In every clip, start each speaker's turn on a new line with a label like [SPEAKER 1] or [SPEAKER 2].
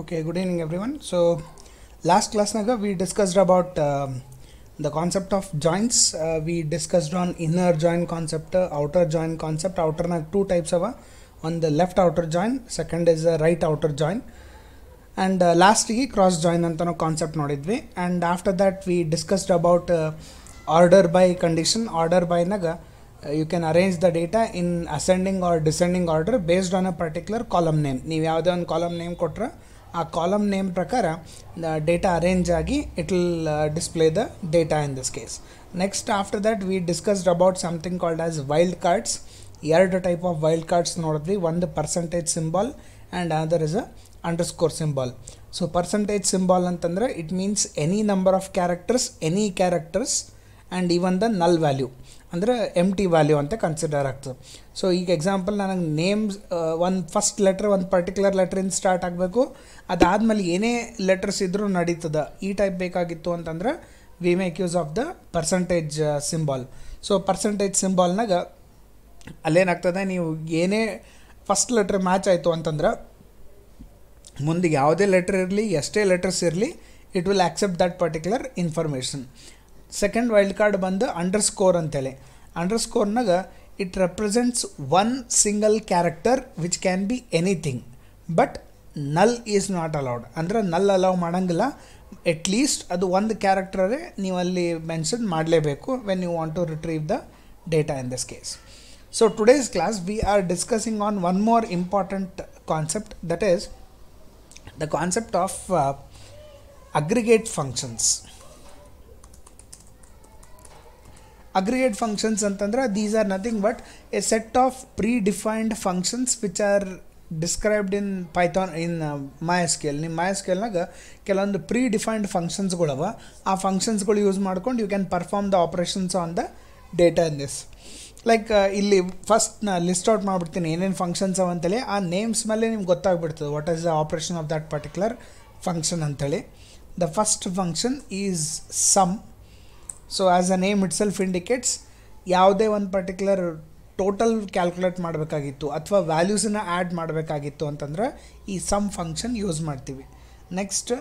[SPEAKER 1] okay good evening everyone so last class naga we discussed about um, the concept of joints uh, we discussed on inner joint concept uh, outer joint concept outer na two types of uh, on the left outer joint second is the right outer joint and uh, lastly cross joint antano concept nodidvi and after that we discussed about order by condition order by naga you can arrange the data in ascending or descending order based on a particular column name. Ni column name kotra. ಆ column name ಪ್ರಕಾರ data arrange ಆಗಿ it will display the data in this case next after that we discussed about something called as wild cards ಎರಡು type of wild cards ನೋಡಿದ್ವಿ ಒಂದು percentage symbol and other is a underscore symbol so percentage symbol ಅಂತಂದರೆ it means any number of characters any characters and even the null value ಅಂದರೆ empty value ಅಂತ consider ಆಗ್ತದೆ so ಈಗ example ನನಗೆ names ಒಂದು first letter ಒಂದು particular ಲೆಟ್ರಿಂದ start ಆಗಬೇಕು ಅದಾದಮೇಲೆ ಏನೇ ಲೆಟರ್ಸ್ ಇದ್ದರೂ ನಡೀತದೆ ಈ ಟೈಪ್ ಬೇಕಾಗಿತ್ತು ಅಂತಂದ್ರೆ we make use of the percentage symbol so percentage ಸಿಂಬಾಲ್ನಾಗ ಅಲ್ಲೇನಾಗ್ತದೆ ನೀವು ಏನೇ ಫಸ್ಟ್ ಲೆಟ್ರ್ ಮ್ಯಾಚ್ ಆಯಿತು ಅಂತಂದ್ರೆ ಮುಂದೆ ಯಾವುದೇ ಲೆಟ್ರ್ ಇರಲಿ ಎಷ್ಟೇ ಲೆಟರ್ಸ್ ಇರಲಿ it will accept that particular information second wild card ಬಂದು ಅಂಡರ್ ಸ್ಕೋರ್ ಅಂತೇಳಿ ಅಂಡರ್ ಸ್ಕೋರ್ನಾಗ it represents one single character which can be anything but null is not allowed ಅಂದ್ರೆ ನಲ್ ಅಲೌ ಮಾಡೋಂಗಿಲ್ಲ ಎಟ್ ಲೀಸ್ಟ್ ಅದು ಒಂದು ಕ್ಯಾರೆಕ್ಟರೇ ನೀವು ಅಲ್ಲಿ ಮೆನ್ಷನ್ ಮಾಡಲೇಬೇಕು when you want to retrieve the data in this case so today's class we are discussing on one more important concept that is the concept of aggregate functions functions ಅಂತಂದ್ರೆ these are nothing but a set of predefined functions which are described in Python in MySQL ನಿಮ್ಮ ಮಾಯ ಸ್ಕೇಲ್ನಾಗ ಕೆಲವೊಂದು predefined ಫಂಕ್ಷನ್ಸ್ಗಳವ ಆ ಫಂಕ್ಷನ್ಸ್ಗಳು use ಮಾಡ್ಕೊಂಡು you can perform the operations on the data in this like ಇಲ್ಲಿ first ನಾ ಲಿಸ್ಟ್ ಔಟ್ ಮಾಡಿಬಿಡ್ತೀನಿ ಏನೇನು ಫಂಕ್ಷನ್ಸ್ ಅವ ಅಂತೇಳಿ ಆ ನೇಮ್ಸ್ ಮೇಲೆ ನಿಮ್ಗೆ ಗೊತ್ತಾಗ್ಬಿಡ್ತದೆ what is the operation of that particular function ಅಂತೇಳಿ the first function is sum so as a name itself indicates ಯಾವುದೇ ಒಂದು ಪರ್ಟಿಕ್ಯುಲರ್ ಟೋಟಲ್ ಕ್ಯಾಲ್ಕುಲೇಟ್ ಮಾಡಬೇಕಾಗಿತ್ತು ಅಥವಾ ವ್ಯಾಲ್ಯೂಸನ್ನ ಆ್ಯಡ್ ಮಾಡಬೇಕಾಗಿತ್ತು ಅಂತಂದ್ರೆ ಈ ಸಮ್ ಫಂಕ್ಷನ್ ಯೂಸ್ ಮಾಡ್ತೀವಿ ನೆಕ್ಸ್ಟ್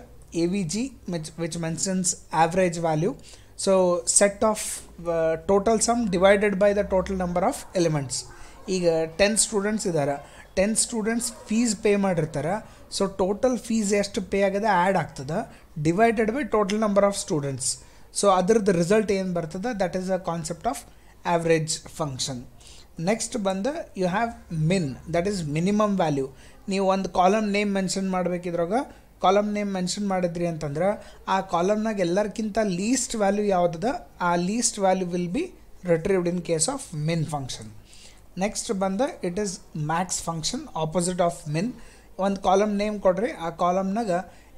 [SPEAKER 1] ಎ ವಿ ಜಿ ಮಿಚ್ which mentions average value so set of total sum divided by the total number of elements ಈಗ ಟೆನ್ ಸ್ಟೂಡೆಂಟ್ಸ್ ಇದ್ದಾರೆ ಟೆನ್ ಸ್ಟೂಡೆಂಟ್ಸ್ ಫೀಸ್ ಪೇ ಮಾಡಿರ್ತಾರೆ ಸೊ ಟೋಟಲ್ ಫೀಸ್ ಎಷ್ಟು pay ಆಗಿದೆ add ಆಗ್ತದೆ divided by total number of students so ಅದರದ್ದು result ಏನು ಬರ್ತದೆ that is a concept of average function next ಬಂದು you have min that is minimum value ನೀವು ಒಂದು ಕಾಲಮ್ ನೇಮ್ ಮೆನ್ಷನ್ ಮಾಡಬೇಕಿದ್ರಾಗ ಕಾಲಮ್ ನೇಮ್ ಮೆನ್ಷನ್ ಮಾಡಿದ್ರಿ ಅಂತಂದ್ರೆ ಆ ಕಾಲಮ್ನಾಗ ಎಲ್ಲರಿಗಿಂತ ಲೀಸ್ಟ್ ವ್ಯಾಲ್ಯೂ ಯಾವುದದ ಆ least value will be retrieved in case of min function next ಬಂದು it is max function opposite of min ಒಂದು ಕಾಲಮ್ ನೇಮ್ ಕೊಡ್ರಿ ಆ ಕಾಲಮ್ನಾಗ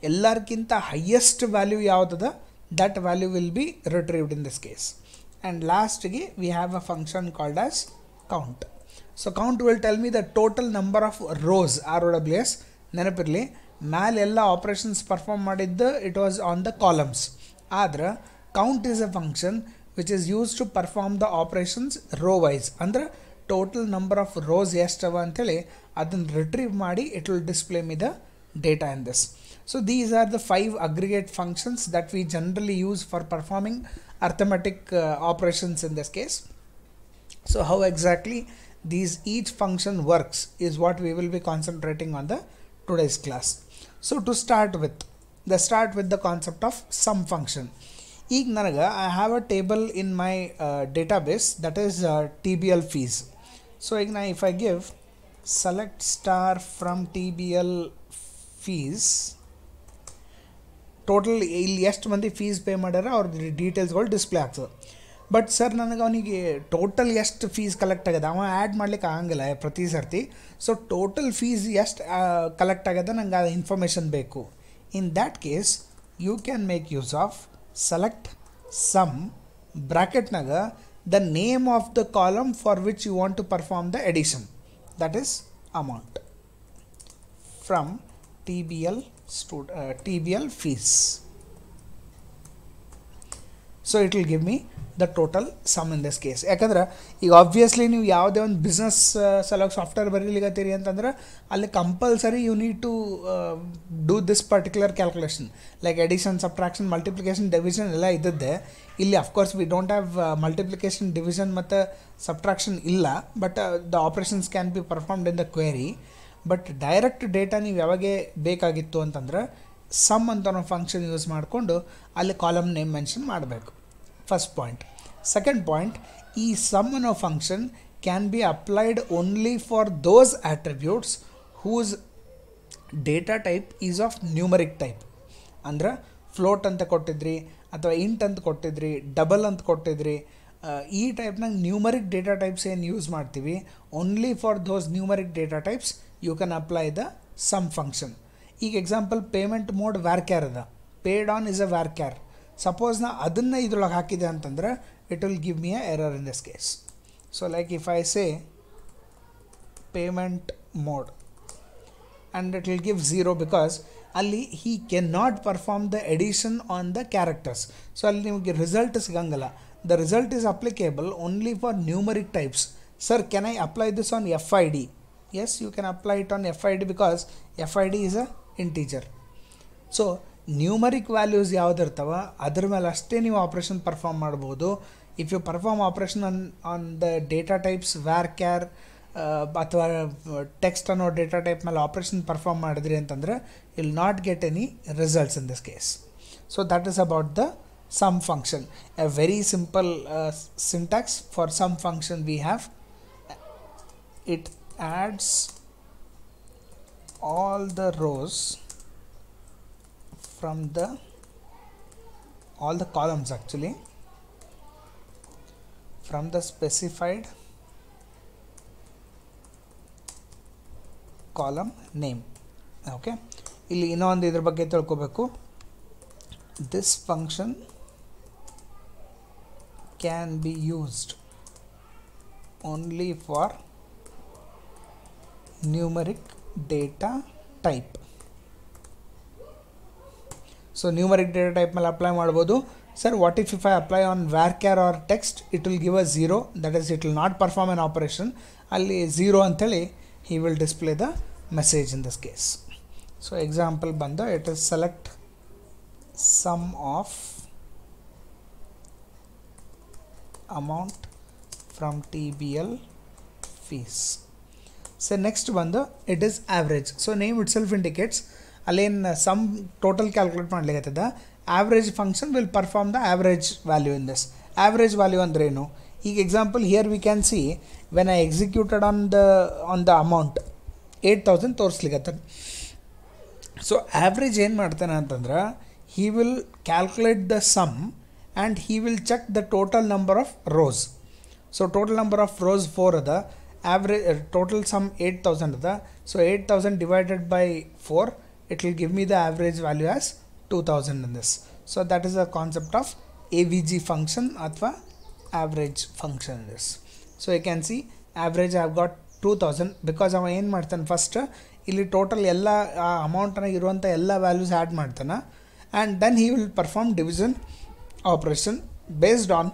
[SPEAKER 1] ಎಲ್ಲರಿಗಿಂತ ಹೈಯೆಸ್ಟ್ ವ್ಯಾಲ್ಯೂ ಯಾವುದದ that value will be retrieved in this case and lastly we have a function called as count so count will tell me the total number of rows rows nenapirli mal ella operations performed madidda it was on the columns adra count is a function which is used to perform the operations row wise andra total number of rows yestava antheli adan retrieve madi it will display me the data in this so these are the five aggregate functions that we generally use for performing arithmetic uh, operations in this case. So how exactly these each function works is what we will be concentrating on the today's class. So to start with, let's start with the concept of sum function. I have a table in my in uh, database that is that is T B if I give select star from tbl fees. Total ಎಸ್ಟ್ ಮಂದಿ fees pay ಮಾಡಿದರೆ ಅವರ details ಗಳು display ಆಗ್ತವೆ but sir ನನಗೆ ಅವನಿಗೆ total ಎಸ್ಟ್ fees collect ಆಗಿದಾ ಅಮ ಆಡ್ ಮಾಡ್ಲಿಕ್ಕೆ ಆಗಂಗಿಲ್ಲ ಪ್ರತಿ ಸರ್ತಿ ಸೋ ಟೋಟಲ್ ಫೀಸ್ ಎಸ್ಟ್ ಕಲೆಕ್ಟ್ ಆಗಿದಾ ನನಗೆ ಆ ಇನ್ಫಾರ್ಮೇಷನ್ ಬೇಕು in that case you can make use of select sum bracket ನಗ the name of the column for which you want to perform the addition that is amount from TBL T V L fees so it will give me the total sum in this case ಯಾಕಂದ್ರೆ ಈಗ obviously ನೀವು ಯಾವುದೇ ಒಂದು business uh, ಸಲುವಾಗಿ software ಬರೀಲಿಗತ್ತೀರಿ ಅಂತಂದ್ರೆ ಅಲ್ಲಿ compulsory you need to do this particular calculation like addition subtraction multiplication division ಎಲ್ಲ ಇದ್ದದ್ದೇ ಇಲ್ಲಿ of course we don't have multiplication division ಮತ್ತು ಸಬ್ಟ್ರಾಕ್ಷನ್ ಇಲ್ಲ but the operations can be performed in the query but direct data ನೀವು ಯಾವಾಗೆ ಬೇಕಾಗಿತ್ತು ಅಂತಂದ್ರೆ some ಅಂತ ನಾವು ಫಂಕ್ಷನ್ ಯೂಸ್ ಮಾಡಿಕೊಂಡು ಅಲ್ಲಿ ಕಾಲಮ್ ನೇಮ್ ಮೆನ್ಷನ್ ಮಾಡಬೇಕು ಫಸ್ಟ್ ಪಾಯಿಂಟ್ ಸೆಕೆಂಡ್ ಪಾಯಿಂಟ್ ಈ ಸಮ್ ಅನ್ನೋ function can be applied only for those attributes whose data type is of numeric type ಅಂದ್ರೆ ಫ್ಲೋಟ್ ಅಂತ ಕೊಟ್ಟಿದ್ರಿ ಅಥವಾ ಇಂಟ್ ಅಂತ ಕೊಟ್ಟಿದ್ರಿ ಡಬಲ್ ಅಂತ ಕೊಟ್ಟಿದ್ರಿ ಈ ಟೈಪ್ನಾಗ ನ್ಯೂಮರಿಕ್ ಡೇಟಾ ಟೈಪ್ಸ್ ಏನು ಯೂಸ್ ಮಾಡ್ತೀವಿ only for those numeric data types you can apply the sum function. This example payment mode varchar paid on is a varchar. Suppose na adunna idrulag hakide tandra, it will give me an error in this case. So like if I say payment mode and it will give zero because ali he cannot perform the addition on the characters. So ali result is gangala. The result is applicable only for numeric types. Sir, can I apply this on FID? yes you can apply it on fid because fid is a integer so numeric values yavadirthava adar mele aste new operation perform maadabodu if you perform operation on, on the data types var char uh, uh text on data type mele operation perform maadidre antandre you will not get any results in this case so that is about the sum function a very simple uh, syntax for sum function we have it adds all the rows from the all the columns actually from the specified column name okay ಇಲ್ಲಿ ಇನ್ನೊಂದು ಇದ್ರ ಬಗ್ಗೆ ತಿಳ್ಕೊಬೇಕು This function can be used only for numeric data type so numeric data type will apply maadabodu sir what if if i apply on varchar or text it will give a zero that is it will not perform an operation alli zero anthali he will display the message in this case so example banda it is select sum of amount from tbl fees so next one the it is average. So name itself indicates alain uh, some total calculate point the average function will perform the average value in this. Average value and reno. Example here we can see when I executed on the on the amount 8000 torus ligatad. So average in n martanantandra he will calculate the sum and he will check the total number of rows. So total number of rows 4 other average uh, total sum 8000 so 8000 divided by 4 it will give me the average value as 2000 in this so that is the concept of avg function atva average function this so you can see average i have got 2000 because i am martin first illi total ella uh, amount na iruvanta ella values add martana and then he will perform division operation based on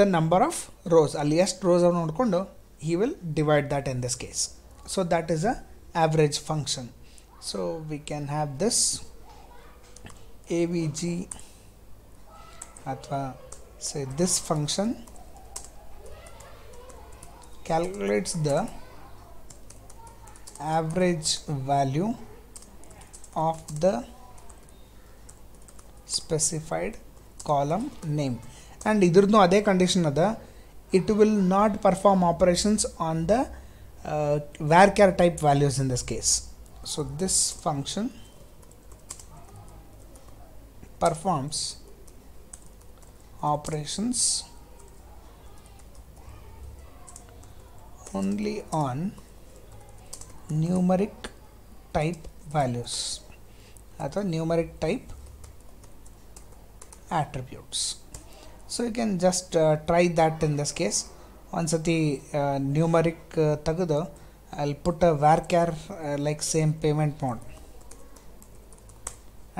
[SPEAKER 1] the number of rows ಅಲ್ಲಿಯಸ್ಟ್ rows ಅನ್ನು ನೋಡಿಕೊಂಡು he will divide that in this case so that is a average function so we can have this avg ಅಥವಾ say this function calculates the average value of the specified column name and ಇದ್ರದ್ದು ಅದೇ condition ಅದ it will not perform operations on the varchar type values in this case so this function performs operations only on numeric type values ಅಥವಾ numeric type attributes so you can just uh, try that in this case Once the uh, numeric ಸತಿ uh, i'll put a varchar like same payment mode,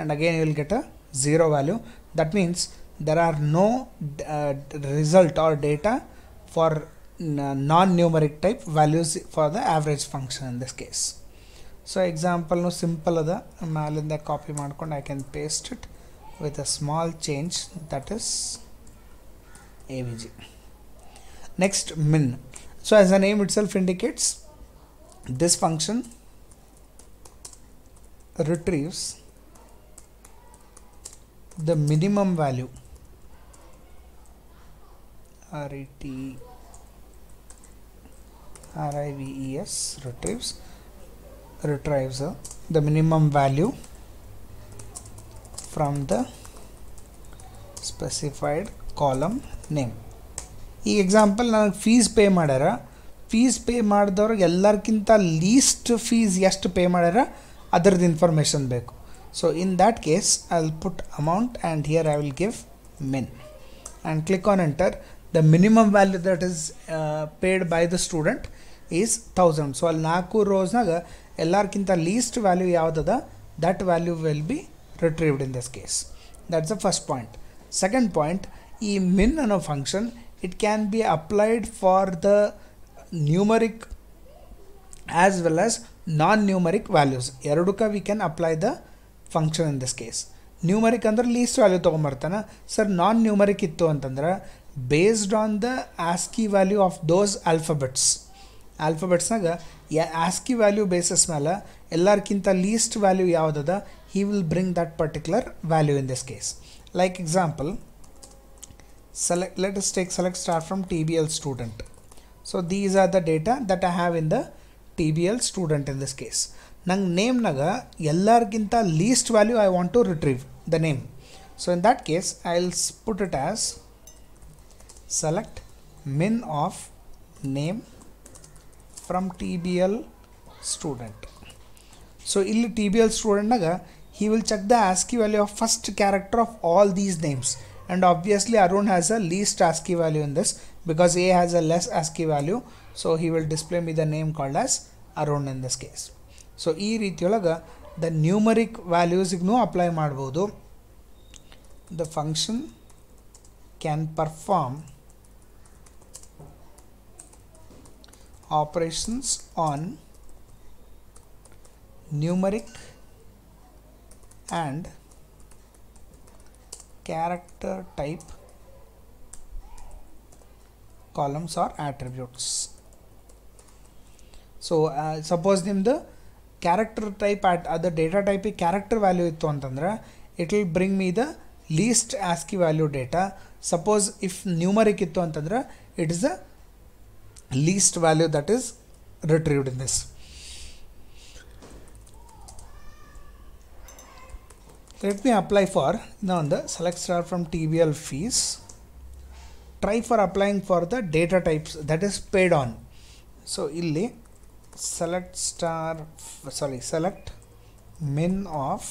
[SPEAKER 1] and again you will get a zero value that means there are no uh, result or data for non-numeric type values for the average function in this case so example no simple other ಮ್ಯಾಲಿಂದ copy ಮಾಡ್ಕೊಂಡು I can paste it with a small change AVG. Next min. So as the name itself indicates, this function retrieves the minimum value RET RIVES retrieves retrieves uh, the minimum value from the specified column name ಈಗ example ನನಗೆ fees pay ಮಾಡ್ಯಾರ fees pay ಮಾಡಿದವ್ರಿಗೆ ಎಲ್ಲರಿಗಿಂತ least fees ಎಷ್ಟು pay ಮಾಡ್ಯಾರ ಅದರದ್ದು information ಬೇಕು so in that case I will put amount and here I will give min and click on enter the minimum value that is paid by the student is thousand so ಅಲ್ಲಿ ನಾಲ್ಕು ರೋಸ್ನಾಗ ಎಲ್ಲಾರ್ಗಿಂತ least value ಯಾವುದದ that value will be retrieved in this case that's the first point second point ಈ min ಅನ್ನೋ function it can be applied for the numeric as well as non numeric values ಎರಡಕ್ಕೆ we can apply the function in this case numeric ಅಂದ್ರೆ least value ತೊಗೊಂಬರ್ತಾನೆ sir non numeric ಇತ್ತು ಅಂತಂದ್ರೆ based on the ASCII value of those alphabets ಆಲ್ಫಬೆಟ್ಸ್ನಾಗ ಯ ASCII value bases ಮೇಲೆ ಎಲ್ಲರಿಗಿಂತ least value ಯಾವುದದ he will bring that particular value in this case like example select let us take select star from TBL student so these are the data that I have in the TBL student in this case name naga ನೇಮ್ನಾಗ ginta least value I want to retrieve the name. So in that case, I'll put it as select min of name from TBL student. So ಇಲ್ಲಿ TBL student naga he will check the ASCII value of first character of all these names and obviously Arun has a least ASCII value in this because A has a less ASCII value so he will display me the name called as Arun in this case so e rithyolaga the numeric values ignu apply maadabodu the function can perform operations on numeric and character type columns or attributes so uh, suppose in the character type at uh, the data type character value it will bring me the least ASCII value data suppose if numeric it is the least value that is retrieved in this let me apply for now the select star from TBL fees try for applying for the data types that is paid on so ಇಲ್ಲಿ select star sorry select min of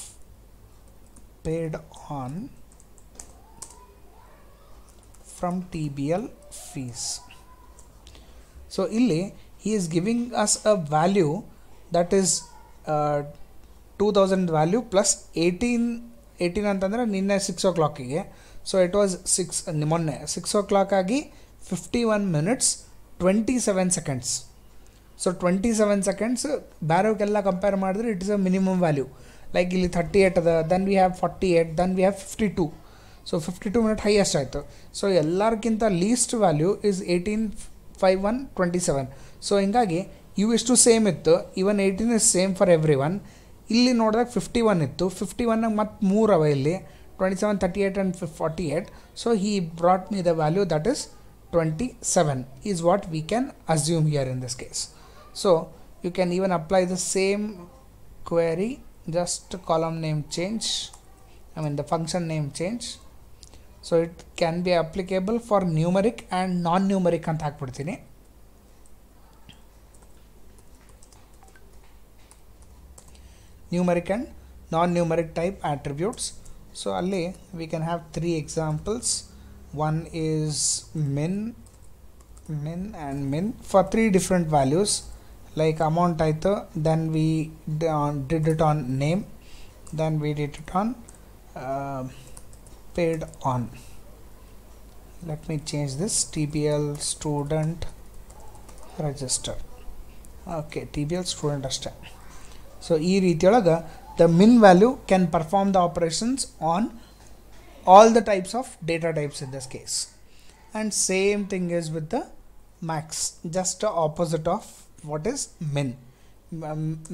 [SPEAKER 1] paid on from TBL fees so ಇಲ್ಲಿ he is giving us a value that is uh, two thousand value plus eighteen eighteen ಅಂತಂದರೆ ನಿನ್ನೆ six ಓ ಕ್ಲಾಕಿಗೆ so it was six ಮೊನ್ನೆ six o'clock ಆಗಿ fifty one minutes twenty seven seconds so twenty seven seconds ಬೇರೆಯವಕ್ಕೆಲ್ಲ compare ಮಾಡಿದ್ರೆ it is a minimum value like ಇಲ್ಲಿ thirty eight ಅದ then we have forty eight then we have fifty two so fifty two minute highest ಆಯಿತು so ಎಲ್ಲರಿಗಿಂತ least value is eighteen five one twenty seven so ಹಿಂಗಾಗಿ ಇಷ್ಟು same ಇತ್ತು even eighteen is same for every one ಇಲ್ಲಿ ನೋಡಿದಾಗ fifty one ಇತ್ತು fifty ಒನ್ನಾಗ ಮತ್ತು ಮೂರು ಅವ ಇಲ್ಲಿ twenty seven thirty eight and forty eight so he brought me the value that is twenty seven is what we can assume here in this case so you can even apply the same query just column name change I mean the function name change so it can be applicable for numeric and non-numeric ಅಂತ ಹಾಕ್ಬಿಡ್ತೀನಿ numeric and non-numeric type attributes so Ali we can have three examples one is min min and min for three different values like amount either then we uh, did it on name then we did it on uh, paid on let me change this tbl student register okay tbl student register so, ಈ ರೀತಿಯೊಳಗೆ the min value can perform the operations all the types of data types in this case and same thing is with the max just opposite of what is min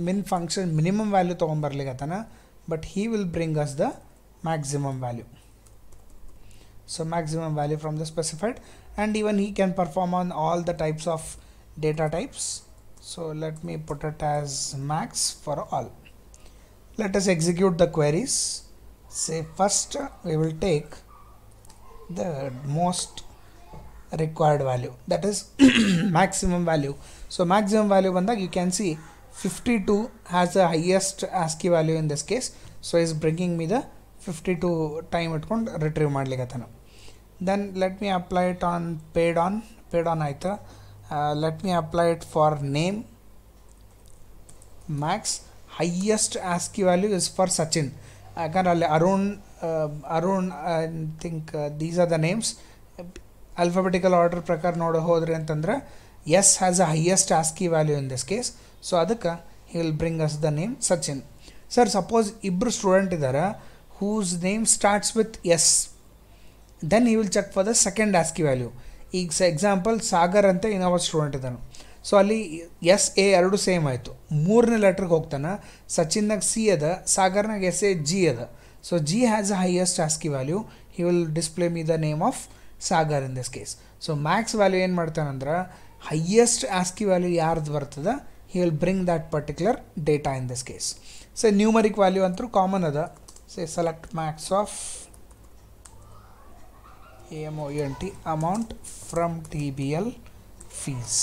[SPEAKER 1] min function minimum value ತಗೊಂಬರ್ಲಿಗತ್ತಾನ but he will bring us the maximum value so maximum value from the specified and even he can perform on all the types of data types so let me put it as max for all let us execute the queries say first we will take the most required value that is maximum value so maximum value bandag you can see 52 has the highest ASCII value in this case so is bringing me the 52 time itಕೊಂಡು retrieve ಮಾಡ್ಲಿಕ್ಕೆ then let me apply it on paid on paid on either. Uh, let me apply it for name max highest ascii value is for sachin i only arun uh, arun i think uh, these are the names alphabetical order prakar node hodre antandre yes has a highest ascii value in this case so adakka he will bring us the name sachin sir suppose ibru student idara whose name starts with s then he will check for the second ascii value ಈಗ ಸ example Sagar ಅಂತ ಇನ್ನೊಬ್ಬ student ಇದ್ದಾನು so ಅಲ್ಲಿ S A ಎರಡು same ಆಯಿತು ಮೂರನೇ ಲೆಟ್ರಿಗೆ ಹೋಗ್ತಾನೆ ಸಚಿನ್ನಾಗ ಸಿ ಅದ ಸಾಗರ್ನಾಗ ಎಸ್ ಎ ಜಿ ಅದ so G has a highest ASCII value he will display me the name of Sagar in this case so max value ಏನು ಮಾಡ್ತಾನಂದ್ರೆ ಹೈಯೆಸ್ಟ್ ಆಸ್ಕಿ ವ್ಯಾಲ್ಯೂ ಯಾರ್ದು ಬರ್ತದೆ he will bring that particular data in this case so numeric value ಅಂತೂ common ಅದ ಸೆ select Max of amount amount from dbl fees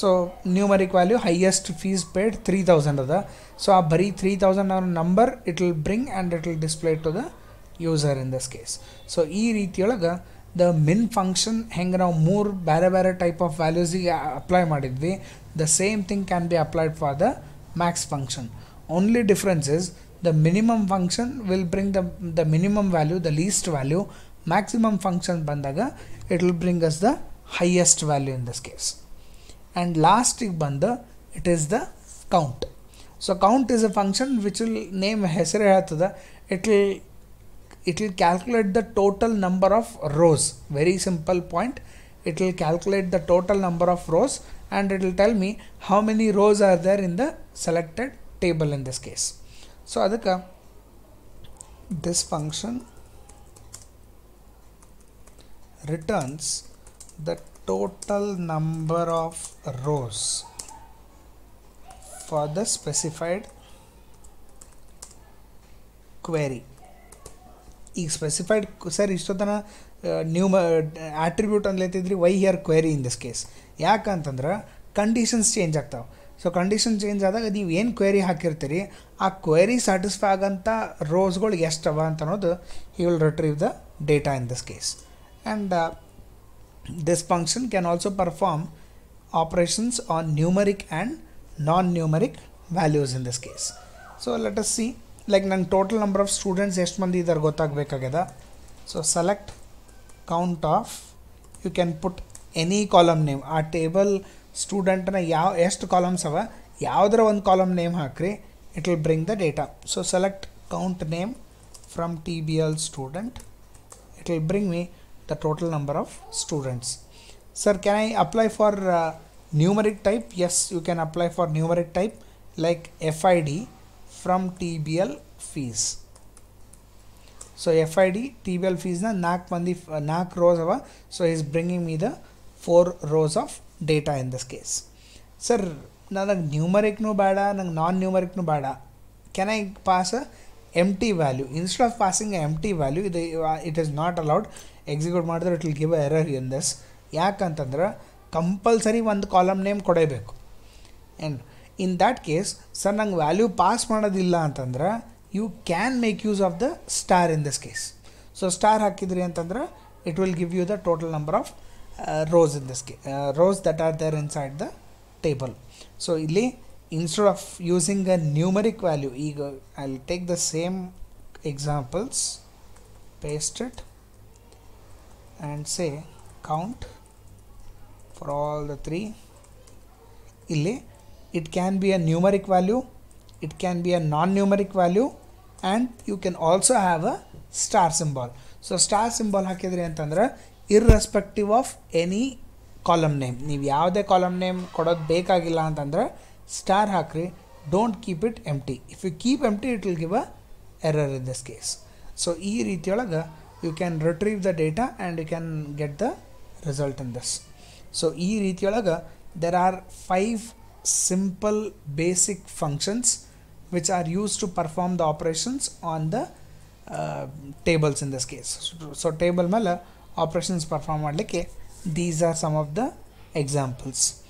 [SPEAKER 1] so numeric value highest fees paid 3000 so a bari 3000 number it will bring and it will display to the user in this case so e reethi the min function hang around more bare bare type of values apply madidvi the same thing can be applied for the max function only difference is the minimum function will bring the the minimum value the least value maximum function bandaga it will bring us the highest value in this case and last bandha, it is the count so count is a function which will name ಹೆಸರು it will it will calculate the total number of rows very simple point it will calculate the total number of rows and it will tell me how many rows are there in the selected table in this case so adhika this function returns the total number of rows for the specified query ಈಗ specified sir ಇಷ್ಟೊತ್ತನ ಮ attribute ಅನ್ಲೈತಿದ್ರಿ why here query in this case ಯಾಕಂತಂದ್ರೆ conditions change ಆಗ್ತಾವೆ so condition change ಆದಾಗ ನೀವು ಏನು query ಹಾಕಿರ್ತೀರಿ ಆ ಕ್ವೆರಿ ಸ್ಯಾಟಿಸ್ಫೈ ಆಗೋಂಥ ರೋಸ್ಗಳು ಎಷ್ಟವ ಅಂತ ಅನ್ನೋದು he will retrieve the data in this case and uh, this function can also perform operations on numeric and non-numeric values in this case so let us see like nan total number of students are so select count of you can put any column name our table student na yav est columns ava yavdra one column name hakre it will bring the data so select count name from tbl student it will bring me the total number of students sir can i apply for uh, numeric type yes you can apply for numeric type like fid from tbl fees so fid tbl fees na naak mandi uh, naak rows ava so he is bringing me the four rows of data in this case sir ನನಗೆ numeric ಬೇಡ ನಂಗೆ non non numeric can I Can I pass a empty value instead of passing T empty value? It is not execute ಮಾಡಿದ್ರೆ it will give error in this ಯಾಕಂತಂದ್ರೆ compulsory ಒಂದು column name ಕೊಡಬೇಕು and in that case sir ನಂಗೆ value pass ಮಾಡೋದಿಲ್ಲ ಅಂತಂದ್ರೆ you can make use of the star in this case so star ಹಾಕಿದ್ರಿ ಅಂತಂದ್ರೆ it will give you the total number of rose in this case rows that are there inside the table so ಇಲ್ಲಿ instead of using a numeric value ಈಗ I will take the same examples paste and say count for all the three ille it can be a numeric value it can be a non-numeric value and you can also have a star symbol so star symbol hakidre antandre irrespective of any column name neevu yavade column name kodod bekaagilla antandre star hakri don't keep it empty if you keep empty it will give a error in this case so ee reethiyolaga you can retrieve the data and you can get the result in this so there are five simple basic functions which are used to perform the operations on the uh, tables in this case so table mela operations perform these are some of the examples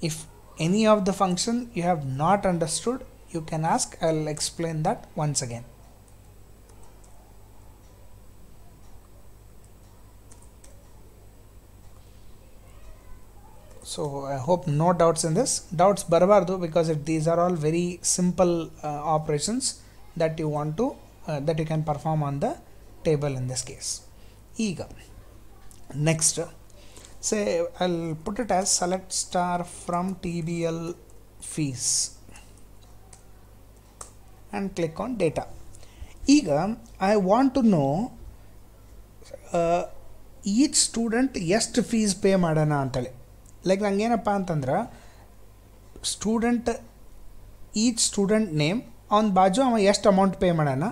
[SPEAKER 1] if any of the function you have not understood you can ask i'll explain that once again so I hope no doubts in this doubts barbardu because these are all very simple uh, operations that you want to uh, that you can perform on the table in this case Ego. next say I'll put it as select star from TBL fees and click on data Ego, I want to know uh, each student yes to fees pay ಮಾಡೋಣ antale. Like ನಂಗೇನಪ್ಪ ಅಂತಂದ್ರೆ student each student name ಅವನ ಬಾಜು ಅವ ಎಷ್ಟು amount pay ಮಾಡೋಣ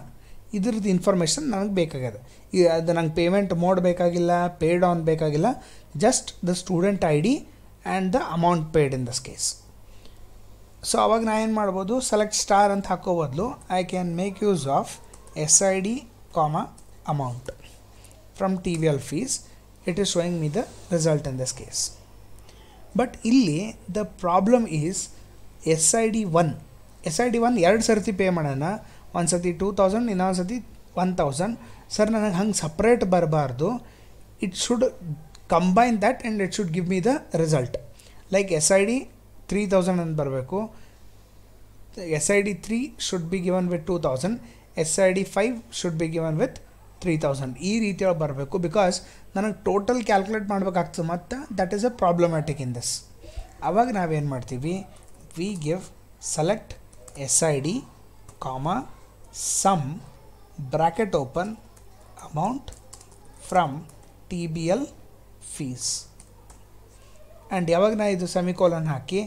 [SPEAKER 1] ಇದ್ರದ್ದು information ನನಗೆ ಬೇಕಾಗ್ಯದ ಈ ಅದು ನಂಗೆ ಪೇಮೆಂಟ್ ಮೋಡ್ ಬೇಕಾಗಿಲ್ಲ ಪೇಡ್ ಆನ್ ಬೇಕಾಗಿಲ್ಲ just the student I D and the amount paid in this case so ಅವಾಗ ನಾನು ಏನು ಮಾಡ್ಬೋದು ಸೆಲೆಕ್ಟ್ ಸ್ಟಾರ್ ಅಂತ ಹಾಕೋ ಬದಲು I can make use of S I D comma amount from T V L fees it is showing me the result in this case but ಇಲ್ಲಿ the problem is S I D one S I D one ಎರಡು ಸರ್ತಿ pay ಮಾಡೋಣ ಒಂದು ಸರ್ತಿ two thousand ಇನ್ನೊಂದು ಸರ್ತಿ one thousand sir ನನಗೆ ಹಂಗೆ ಸಪ್ರೇಟ್ ಬರಬಾರ್ದು it should combine that and it should give me the result like S I D three thousand ಅಂತ ಬರಬೇಕು S I D three should be given with two thousand S I D five should be given with three thousand ಈ ರೀತಿಯೊಳಗೆ ಬರಬೇಕು because ನನಗೆ total calculate ಮಾಡಬೇಕಾಗ್ತದೆ ಮತ್ತು that is a problematic in this ಅವಾಗ ನಾವೇನು ಮಾಡ್ತೀವಿ we give select S I D comma sum bracket open amount from T B L fees and ಯಾವಾಗ ನಾನು ಇದು ಸೆಮಿಕೋಲನ್ನು ಹಾಕಿ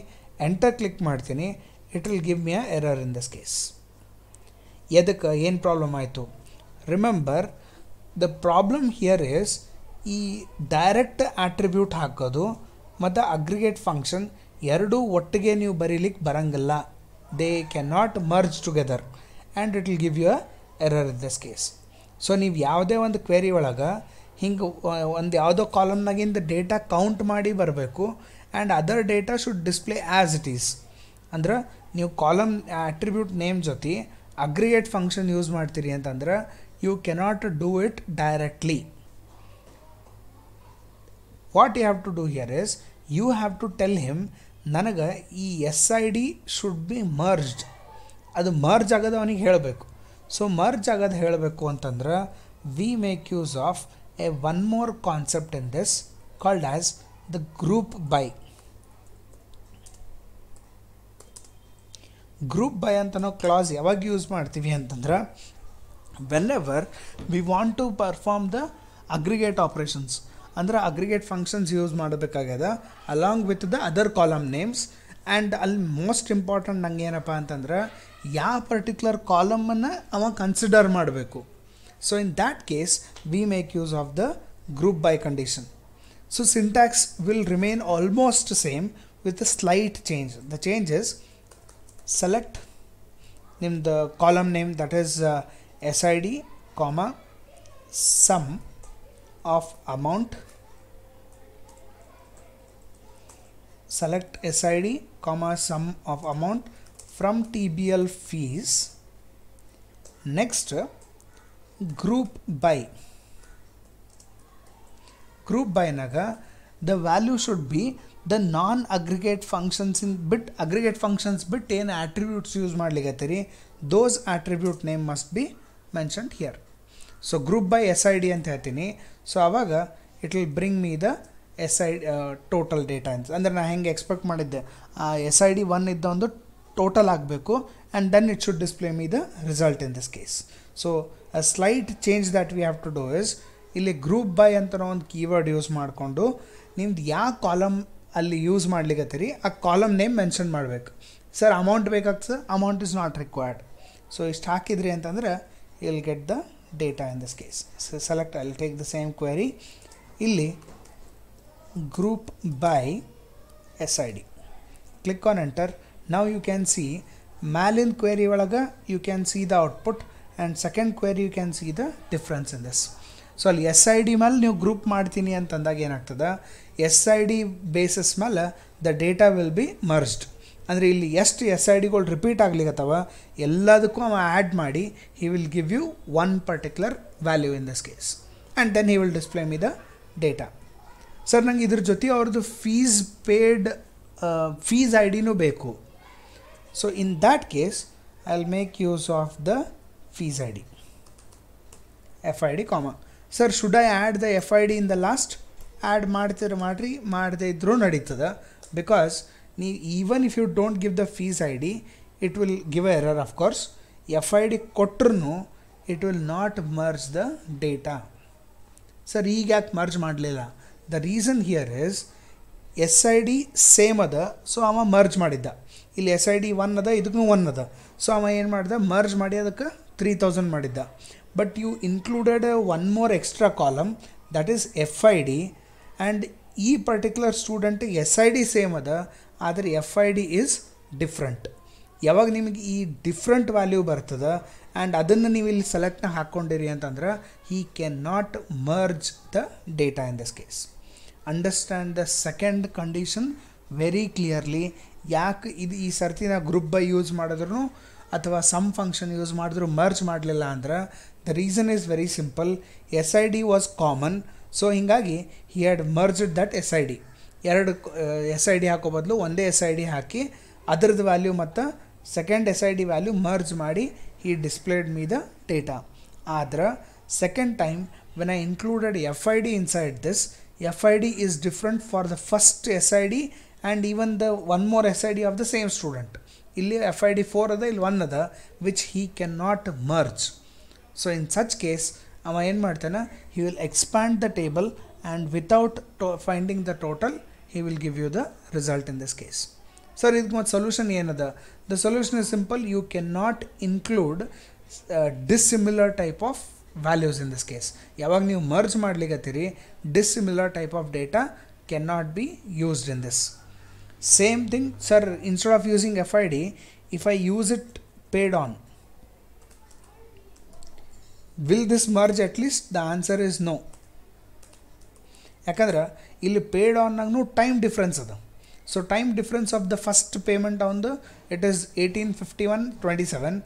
[SPEAKER 1] ಎಂಟರ್ ಕ್ಲಿಕ್ ಮಾಡ್ತೀನಿ it will give me a error in this case ಎದಕ್ಕೆ ಏನು ಪ್ರಾಬ್ಲಮ್ ಆಯಿತು remember the problem here is ಈ direct attribute ಹಾಕೋದು ಮತ್ತು ಅಗ್ರಿಗೇಟ್ ಫಂಕ್ಷನ್ ಎರಡೂ ಒಟ್ಟಿಗೆ ನೀವು ಬರೀಲಿಕ್ಕೆ ಬರಂಗಿಲ್ಲ they can not merge together and it will give you a error in this case so ನೀವು ಯಾವುದೇ ಒಂದು ಕ್ವೇರಿ ಒಳಗೆ ಹಿಂಗೆ ಒಂದು ಯಾವುದೋ ಕಾಲಮ್ನಾಗಿಂದ ಡೇಟಾ ಕೌಂಟ್ ಮಾಡಿ ಬರಬೇಕು and other data should display as it is ಅಂದ್ರೆ ನೀವು ಕಾಲಮ್ ಆಟ್ರಿಬ್ಯೂಟ್ ನೇಮ್ ಜೊತೆ ಅಗ್ರಿಗೇಟ್ ಫಂಕ್ಷನ್ ಯೂಸ್ ಮಾಡ್ತೀರಿ ಅಂತಂದ್ರೆ you cannot do it directly what you have to do here is you have to tell him ನನಗೆ ಈ S I D should be merged ಅದು merge ಆಗೋದು ಅವನಿಗೆ ಹೇಳಬೇಕು ಸೊ ಮರ್ಜ್ ಆಗೋದು ಹೇಳಬೇಕು ಅಂತಂದ್ರೆ we make use of a one more concept in this called as the group by group by ಅಂತ ನಾವು ಕ್ಲಾಸ್ ಯಾವಾಗ ಯೂಸ್ ಮಾಡ್ತೀವಿ ಅಂತಂದ್ರೆ whenever we want to perform the aggregate operations ಅಂದರೆ ಅಗ್ರಿಗೇಟ್ ಫಂಕ್ಷನ್ಸ್ ಯೂಸ್ ಮಾಡಬೇಕಾಗ್ಯದ along with the other column names and ಅಲ್ಲಿ most important ನಂಗೆ ಏನಪ್ಪ ಅಂತಂದ್ರೆ ಯಾವ ಪರ್ಟಿಕ್ಯುಲರ್ ಕಾಲಮನ್ನು ಅವ ಕನ್ಸಿಡರ್ ಮಾಡಬೇಕು so in that case we make use of the group by condition so syntax will remain almost same with a slight change the changes select ನಿಮ್ದು column name that is S I D comma sum of amount select S I D comma sum of amount from T B L fees next group by group by नग the value should be the non aggregate functions in but aggregate functions but an attributes use मेरी those attribute name must be here so group by S I D ಅಂತ ಹೇಳ್ತೀನಿ so ಆವಾಗ it will bring me the S I total data ಅಂತ ಅಂದರೆ ನಾನು ಹೆಂಗೆ expect ಮಾಡಿದ್ದೆ ಆ ಎಸ್ ಐ ಡಿ ಒನ್ ಇದ್ದ ಒಂದು ಟೋಟಲ್ ಆಗಬೇಕು and then it should display me the result in this case so a slight change that we have to do is ಇಲ್ಲಿ ಗ್ರೂಪ್ ಬೈ ಅಂತ ಒಂದು ಕೀವರ್ಡ್ ಯೂಸ್ ಮಾಡಿಕೊಂಡು ನಿಮ್ದು ಯಾವ ಕಾಲಮ್ ಅಲ್ಲಿ ಯೂಸ್ ಮಾಡ್ಲಿಕ್ಕತ್ತೀರಿ ಆ ಕಾಲಮ್ ನೇಮ್ ಮೆನ್ಷನ್ ಮಾಡಬೇಕು ಸರ್ ಅಮೌಂಟ್ ಬೇಕಾಗ್ತದೆ amount is not required so ಇಷ್ಟು ಹಾಕಿದ್ರಿ ಅಂತಂದ್ರೆ you'll get the data in this case so select I'll take the same query illi group by SID click on enter now you can see malin query valaga you can see the output and second query you can see the difference in this so ali SID mal new group martini antandaga ಮಾಡ್ತೀನಿ SID basis mal the data will be merged. ಅಂದರೆ ಇಲ್ಲಿ ಎಷ್ಟು S I ಡಿಗಳು repeat ಆಗ್ಲಿಕ್ಕತ್ತವ ಎಲ್ಲದಕ್ಕೂ ಅವ add ಮಾಡಿ he will give you one particular value in this case and then he will display me the data sir ನಂಗೆ ಇದ್ರ ಜೊತೆ ಅವ್ರದ್ದು ಫೀಸ್ ಪೇಯ್ಡ್ ಫೀಸ್ ಐ ಡಿನೂ ಬೇಕು so in that case I will make use of the fees I D F I D comma sir should I add the F I D in the last add ಮಾಡ್ತಿರೋ ಮಾಡ್ರಿ ಮಾಡದೇ ಇದ್ರೂ ನಡೀತದೆ because even if you don't give the fees ID, it will give error of course. FID kotrunu, it will not merge the data. Sir, EGAC merge madlela. The reason here is SID same other, so ama merge madida. Il SID one other, idukun one other. So ama yen madida, merge madiadaka 3000 madida. But you included one more extra column that is FID and e particular student SID same other. ಆದರೆ F I D is different ಯಾವಾಗ ನಿಮಗೆ ಈ different value ಬರ್ತದೆ and ಅದನ್ನು ನೀವು ಇಲ್ಲಿ ಸೆಲೆಕ್ಟ್ನ ಹಾಕ್ಕೊಂಡಿರಿ ಅಂತಂದ್ರೆ he can not merge the data in this case understand the second condition very clearly ಯಾಕೆ ಇದು ಈ ಸರ್ತಿನ ನಾವು ಗ್ರೂಪ್ ಬೈ ಯೂಸ್ ಮಾಡಿದ್ರು ಅಥವಾ ಸಮ್ ಫಂಕ್ಷನ್ ಯೂಸ್ ಮಾಡಿದ್ರು ಮರ್ಜ್ ಮಾಡಲಿಲ್ಲ ಅಂದ್ರೆ the reason is very simple S I D was common so ಹೀಗಾಗಿ he had merged that S I D ಎರಡು ಎಸ್ ಐ ಡಿ ಹಾಕೋ ಬದಲು ಒಂದೇ ಎಸ್ ಐ ಡಿ ಹಾಕಿ ಅದರದ್ದು ವ್ಯಾಲ್ಯೂ ಮತ್ತು second S I D value merge ಮಾಡಿ ಈ displayed me the data ಆದ್ರೆ second time when I included F I D inside this F I D is different for the first S I D and even the one more S I D of the same student ಇಲ್ಲಿ F I D four ಅದ ಇಲ್ಲಿ one ಅದ which he can not merge so in such case ಅವ ಏನು ಮಾಡ್ತಾನೆ he will expand the table and without to finding the total he will give you the result in this case. So, what solution is another? The solution is simple. You cannot include uh, dissimilar type of values in this case. Yavag new merge madligatiri, dissimilar type of data cannot be used in this. Same thing, sir, instead of using FID, if I use it paid on, will this merge at least? The answer is no. Akadra, ಇಲ್ಲಿ paid ಆನ್ನಾಗೂ time difference ಅದ so time difference of the first payment ಒಂದು it is eighteen fifty one twenty seven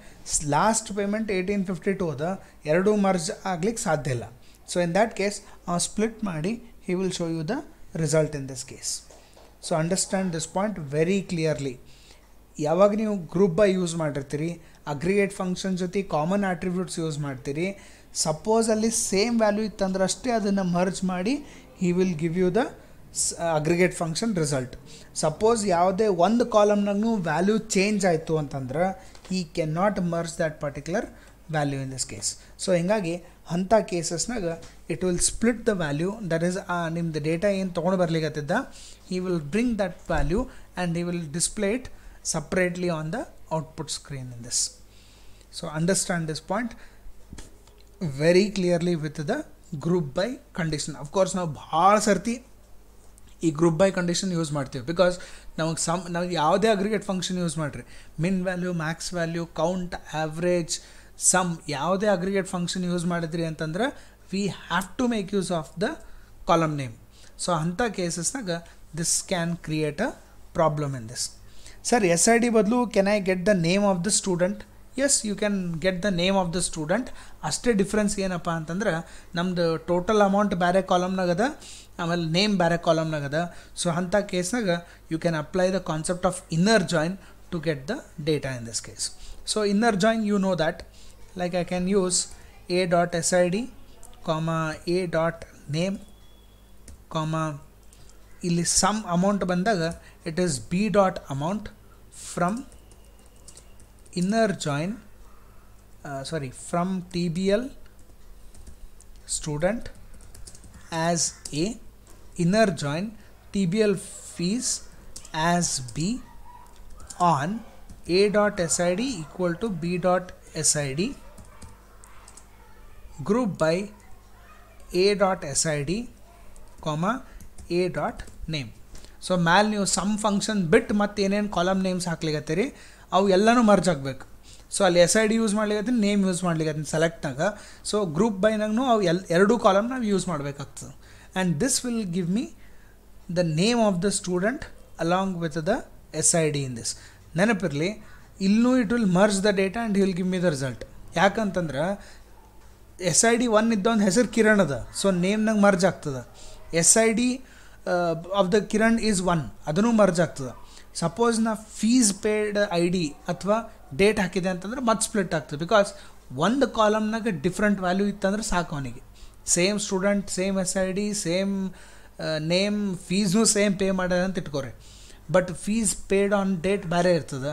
[SPEAKER 1] last payment eighteen fifty two ಅದ ಎರಡೂ merge ಆಗ್ಲಿಕ್ಕೆ ಸಾಧ್ಯ ಇಲ್ಲ so in that case ಆ ಸ್ಪ್ಲಿಟ್ ಮಾಡಿ he will show you the result in this case so understand this point very clearly ಯಾವಾಗ ನೀವು group by use ಮಾಡಿರ್ತೀರಿ ಅಗ್ರಿಗೇಟ್ ಫಂಕ್ಷನ್ ಜೊತೆ ಕಾಮನ್ ಆಟ್ರಿಬ್ಯೂಟ್ಸ್ ಯೂಸ್ ಮಾಡ್ತೀರಿ ಸಪೋಸ್ ಅಲ್ಲಿ ಸೇಮ್ ವ್ಯಾಲ್ಯೂ ಇತ್ತಂದ್ರೆ ಅಷ್ಟೇ ಅದನ್ನು ಮರ್ಜ್ ಮಾಡಿ he will give you the uh, aggregate function result. Suppose one column value change aitu antandra, he cannot merge that particular value in this case. So ingagi hanta cases naga it will split the value that is uh, the data in he will bring that value and he will display it separately on the output screen in this. So understand this point very clearly with the group by condition of course ನಾವು ಭಾಳ ಸರ್ತಿ ಈ group by condition use ಮಾಡ್ತೀವಿ because ನಮಗೆ some ನಮಗೆ ಯಾವುದೇ aggregate function use ಮಾಡಿರಿ min value max value count average sum ಯಾವುದೇ ಅಗ್ರಿಗೇಟ್ ಫಂಕ್ಷನ್ ಯೂಸ್ ಮಾಡಿದ್ರಿ ಅಂತಂದ್ರೆ we have to make use of the column name so ಅಂಥ ಕೇಸಸ್ನಾಗ this can create a problem in this sir S I D ಬದಲು can I get the name of the student yes you can get the name of the student ಅಷ್ಟೇ difference ಏನಪ್ಪ ಅಂತಂದ್ರೆ ನಮ್ಮದು total amount ಬೇರೆ ಕಾಲಮ್ನಾಗ ಅದ ಆಮೇಲೆ name ಬೇರೆ ಕಾಲಮ್ನಾಗ ಅದ ಸೊ ಅಂಥ ಕೇಸ್ನಾಗ you can apply the concept of inner join to get the data in this case so inner join you know that like I can use A dot S I D comma A dot name comma ಇಲ್ಲಿ sum amount ಬಂದಾಗ it is B dot amount from inner join uh, sorry from tbl student as a inner join tbl fees as b on a dot sid equal to b dot sid group by a dot sid comma a dot name so ಮ್ಯಾಲೆ ನೀವು some function ಬಿಟ್ಟು ಮತ್ತೆ ಏನೇನು column names ಹಾಕ್ಲಿಗತ್ತೀರಿ ಅವು ಎಲ್ಲನೂ merge ಆಗಬೇಕು so ಅಲ್ಲಿ S I D use ಮಾಡ್ಲಿಕ್ಕೆ ನೇಮ್ ಯೂಸ್ ಮಾಡ್ಲಿಕ್ಕೆ ಸೆಲೆಕ್ಟ್ನಾಗ ಸೊ ಗ್ರೂಪ್ ಬೈನಾಗೂ ಅವು ಎಲ್ ಎರಡೂ ಕಾಲಮ್ ನಾವು ಯೂಸ್ ಮಾಡಬೇಕಾಗ್ತದೆ and this will give me the name of the student along with the S I D in this ನೆನಪಿರಲಿ ಇಲ್ಲೂ it will merge the data and will give me the result ಯಾಕಂತಂದ್ರೆ S I D one ಇದ್ದ ಒಂದು ಹೆಸರು ಕಿರಣ್ ಅದ so ನೇಮ್ನಾಗ merge ಆಗ್ತದೆ S I D of the Kiran is one ಅದನ್ನು ಮರ್ಜ್ ಆಗ್ತದೆ ಸಪೋಸ್ ನಾ ಫೀಸ್ ಪೇಡ್ ಐ ಡಿ ಅಥವಾ ಡೇಟ್ ಹಾಕಿದೆ ಅಂತಂದ್ರೆ ಮತ್ತೆ ಸ್ಪ್ಲಿಟ್ ಆಗ್ತದೆ ಬಿಕಾಸ್ ಒಂದು ಕಾಲಮ್ನಾಗ ಡಿಫ್ರೆಂಟ್ ವ್ಯಾಲ್ಯೂ ಇತ್ತಂದ್ರೆ ಸಾಕು ಅವನಿಗೆ same student same S I D same name ಫೀಸ್ನು ಸೇಮ್ ಪೇ ಮಾಡ್ಯಾರ ಅಂತ ಇಟ್ಕೋರಿ but fees paid on date ಬೇರೆ ಇರ್ತದೆ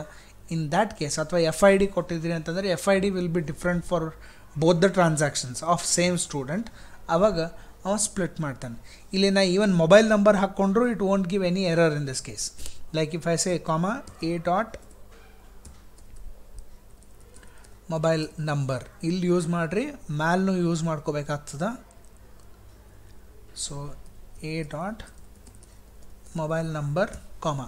[SPEAKER 1] ಇನ್ ದ್ಯಾಟ್ ಕೇಸ್ ಅಥವಾ ಎಫ್ ಐ ಡಿ ಕೊಟ್ಟಿದ್ರಿ ಅಂತಂದರೆ F I D will be different for both the transactions of same student ಅವಾಗ ಅವ ಸ್ಪ್ಲಿಟ್ ಮಾಡ್ತಾನೆ ಇಲ್ಲಿ ನಾ ಈವನ್ ಮೊಬೈಲ್ ನಂಬರ್ ಹಾಕ್ಕೊಂಡ್ರು it won't give any error in this case like if I say comma a dot mobile number ಇಲ್ಲಿ use ಮಾಡ್ರಿ ಮ್ಯಾಲ್ನು use ಮಾಡ್ಕೋಬೇಕಾಗ್ತದ so A dot mobile number comma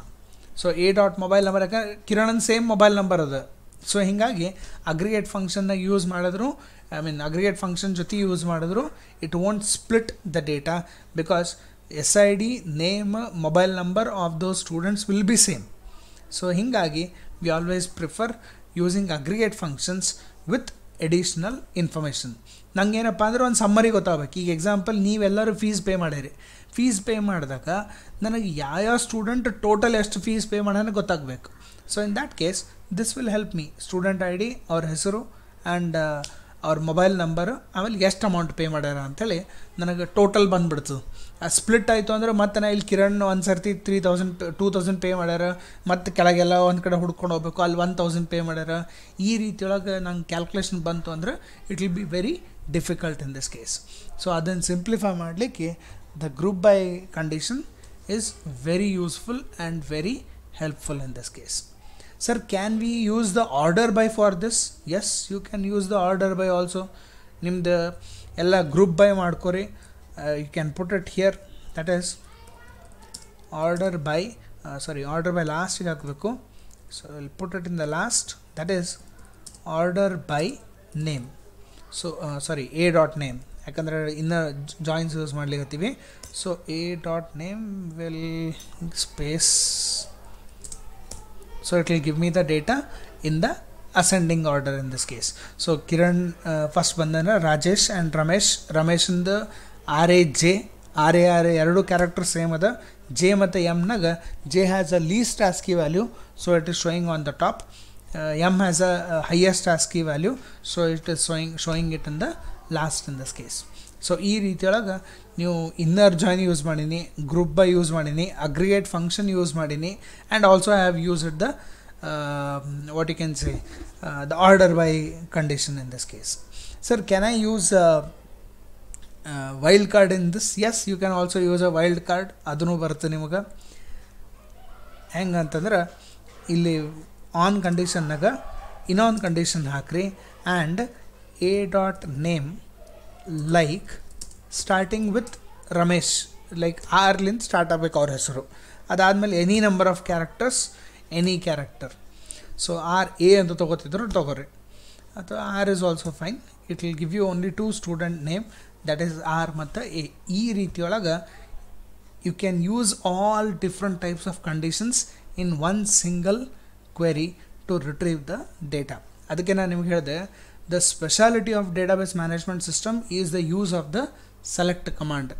[SPEAKER 1] so A dot mobile number ಯಾಕಂದ್ರೆ ಕಿರಣನ್ same mobile number ಅದ so ಹೀಗಾಗಿ aggregate ಫಂಕ್ಷನ್ನಾಗ use ಮಾಡಿದ್ರು ಐ ಮೀನ್ ಅಗ್ರಿಗೇಟ್ ಫಂಕ್ಷನ್ ಜೊತೆ ಯೂಸ್ ಮಾಡಿದ್ರು it won't split the data because I D name mobile number of those students will be same so hingagi we always prefer using aggregate functions with additional information. ನಂಗೇನಪ್ಪ ಅಂದ್ರೆ ಒಂದು summary ಗೊತ್ತಾಗಬೇಕು ಈಗ example ನೀವೆಲ್ಲರೂ fees pay ಮಾಡಿರಿ fees pay ಮಾಡಿದಾಗ ನನಗೆ ಯಾವ ಯಾವ ಸ್ಟೂಡೆಂಟ್ ಟೋಟಲ್ ಎಷ್ಟು ಫೀಸ್ ಪೇ ಮಾಡೋಣ ಗೊತ್ತಾಗಬೇಕು so in that case this will help me student I D ಅವ್ರ ಹೆಸರು ಆ್ಯಂಡ್ uh, ಅವ್ರ ಮೊಬೈಲ್ ನಂಬರು ಆಮೇಲೆ ಎಷ್ಟು ಅಮೌಂಟ್ ಪೇ ಮಾಡ್ಯಾರ ಅಂಥೇಳಿ ನನಗೆ ಟೋಟಲ್ ಬಂದುಬಿಡ್ತು ಸ್ಪ್ಲಿಟ್ ಆಯಿತು ಅಂದ್ರೆ ಮತ್ತೆ ನಾ ಇಲ್ಲಿ ಕಿರಣ್ ಒಂದು ಸರ್ತಿ three thousand two thousand pay ಮಾಡ್ಯಾರ ಮತ್ತು ಕೆಳಗೆಲ್ಲ ಒಂದು ಕಡೆ ಹುಡ್ಕೊಂಡು ಹೋಗ್ಬೇಕು ಅಲ್ಲಿ ಒನ್ ತೌಸಂಡ್ ಪೇ ಮಾಡ್ಯಾರ ಈ ರೀತಿಯೊಳಗೆ ನಂಗೆ ಕ್ಯಾಲ್ಕುಲೇಷನ್ ಬಂತು ಅಂದರೆ it will be very difficult in this case so ಅದನ್ನು ಸಿಂಪ್ಲಿಫೈ ಮಾಡಲಿಕ್ಕೆ the group by condition is very useful and very helpful in this case sir can we use the order by for this yes you can use the order by also ನಿಮ್ದು ಎಲ್ಲ group by ಮಾಡ್ಕೊರಿ Uh, you can put it here that is order by uh, sorry order by last so we'll put it in the last that is order by name so uh, sorry a dot name I can in the joins use so a dot name will space so it will give me the data in the ascending order in this case so Kiran first Bandana Rajesh and Ramesh Ramesh in the R A J R A R A ಎರಡು character same ಅದ J ಮತ್ತು ಎಮ್ನಾಗ J has a least ASCII value so it is showing on the top M has a highest ASCII value so it is showing showing it in the last in this case so ಈ ರೀತಿಯೊಳಗೆ ನೀವು inner join use ಮಾಡೀನಿ group by use ಮಾಡೀನಿ aggregate function use ಮಾಡೀನಿ and also have use it the what you can say the order by condition in this case sir can I use wild card in this yes you can also use a wild card ಅದನ್ನು ಬರುತ್ತೆ ನಿಮಗೆ ಹೆಂಗಂತಂದ್ರೆ ಇಲ್ಲಿ on ಕಂಡೀಷನ್ನಾಗ ಇನ್ನೊಂದು condition ಹಾಕ್ರಿ and A dot name like starting with Ramesh like ಆರ್ಲಿಂದ start ಆಗಬೇಕು ಅವ್ರ ಹೆಸರು ಅದಾದಮೇಲೆ any number of characters any character so R A ಅಂತ ತೊಗೋತಿದ್ರು ತೊಗೋರಿ ಅಥವಾ R is also fine it will give you only two student name that is R ಮತ್ತು ಎ ಈ ರೀತಿಯೊಳಗೆ you can use all different types of conditions in one single query to retrieve the data ಅದಕ್ಕೆ ನಾನು ನಿಮ್ಗೆ ಹೇಳಿದೆ the speciality of database management system is the use of the select command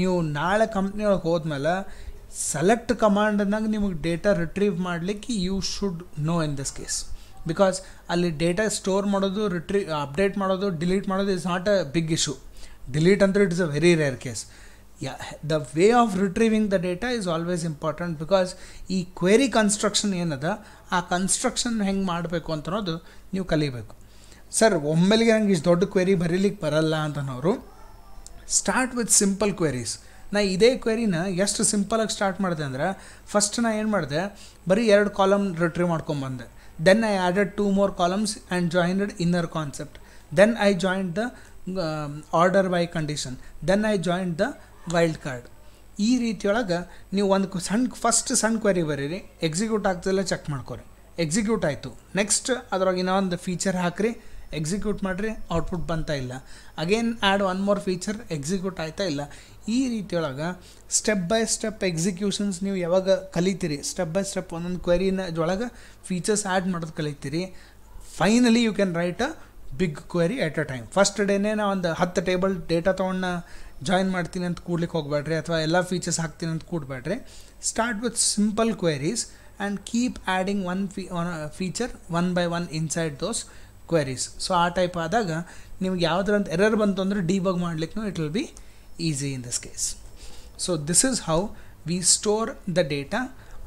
[SPEAKER 1] ನೀವು ನಾಳೆ company ಒಳಗೆ ಹೋದ್ಮೇಲೆ ಸೆಲೆಕ್ಟ್ ಕಮಾಂಡ್ನಾಗ ನಿಮಗೆ ಡೇಟಾ ರಿಟ್ರೀವ್ ಮಾಡಲಿಕ್ಕೆ you should know in this case because ಅಲ್ಲಿ ಡೇಟಾ ಸ್ಟೋರ್ ಮಾಡೋದು ರಿಟ್ರೀವ್ ಅಪ್ಡೇಟ್ ಮಾಡೋದು ಡಿಲೀಟ್ ಮಾಡೋದು is not a big issue delete ಅಂದ್ರೆ it is a very rare case yeah the way of retrieving the data is always important because ಈ query construction ಏನದ ಆ construction ಹೆಂಗೆ ಮಾಡಬೇಕು ಅಂತ ಅನ್ನೋದು ನೀವು ಕಲಿಬೇಕು ಸರ್ ಒಮ್ಮೆಲಿಗೆ ನಂಗೆ ಇಷ್ಟು ದೊಡ್ಡ ಕ್ವೆರಿ ಬರೀಲಿಕ್ಕೆ ಬರಲ್ಲ ಅಂತನವರು ಸ್ಟಾರ್ಟ್ ವಿತ್ ಸಿಂಪಲ್ ಕ್ವೆರೀಸ್ ನಾ ಇದೇ ಕ್ವೇರಿನ ಎಷ್ಟು ಸಿಂಪಲಾಗಿ ಸ್ಟಾರ್ಟ್ ಮಾಡಿದೆ ಅಂದ್ರೆ ಫಸ್ಟ್ ನಾ ಏನು ಮಾಡಿದೆ ಬರೀ ಎರಡು ಕಾಲಮ್ ರಿಟ್ರೀವ್ ಮಾಡ್ಕೊಂಬಂದೆ then I added two more columns and joined inner concept then I joined the order by condition then I joined the wild card ಈ ರೀತಿಯೊಳಗೆ ನೀವು ಒಂದು ಸಣ್ಣ ಫಸ್ಟ್ ಸಣ್ಣ ಕ್ವೆರಿ ಬರೀರಿ ಎಕ್ಸಿಕ್ಯೂಟ್ ಆಗ್ತಿಲ್ಲ ಚೆಕ್ ಮಾಡ್ಕೊರಿ ಎಕ್ಸಿಕ್ಯೂಟ್ ಆಯಿತು ನೆಕ್ಸ್ಟ್ ಅದ್ರೊಳಗೆ ಇನ್ನೊಂದು ಫೀಚರ್ ಹಾಕಿರಿ ಎಕ್ಸಿಕ್ಯೂಟ್ ಮಾಡಿರಿ ಔಟ್ಪುಟ್ ಬಂತಾ ಇಲ್ಲ again add one more feature execute ಆಯ್ತಾ ಇಲ್ಲ ಈ ರೀತಿಯೊಳಗೆ ಸ್ಟೆಪ್ ಬೈ ಸ್ಟೆಪ್ ಎಕ್ಸಿಕ್ಯೂಷನ್ಸ್ ನೀವು ಯಾವಾಗ ಕಲಿತೀರಿ ಸ್ಟೆಪ್ ಬೈ ಸ್ಟೆಪ್ ಒಂದೊಂದು ಕ್ವೆರಿನ ಫೀಚರ್ಸ್ ಆ್ಯಡ್ ಮಾಡೋದು ಕಲಿತೀರಿ finally you can write a big query at a time first ಡೇನೇ ನಾ ಒಂದು ಹತ್ತು ಟೇಬಲ್ ಡೇಟಾ ತೊಗೊಂಡು ಜಾಯಿನ್ ಮಾಡ್ತೀನಿ ಅಂತ ಕೂಡ್ಲಿಕ್ಕೆ ಹೋಗಬೇಡ್ರಿ ಅಥವಾ ಎಲ್ಲ ಫೀಚರ್ಸ್ ಹಾಕ್ತೀನಿ ಅಂತ ಕೂಡಬೇಡ್ರಿ start with simple queries and keep adding one ಫೀ feature one by one inside those queries so ಆ ಟೈಪ್ ಆದಾಗ ನಿಮ್ಗೆ ಯಾವುದ್ರ ಅಂತ ಎರರ್ ಬಂತು ಅಂದರೆ ಡಿಬಗ್ ಮಾಡ್ಲಿಕ್ಕೂ it will be easy in this case so this is how we store the data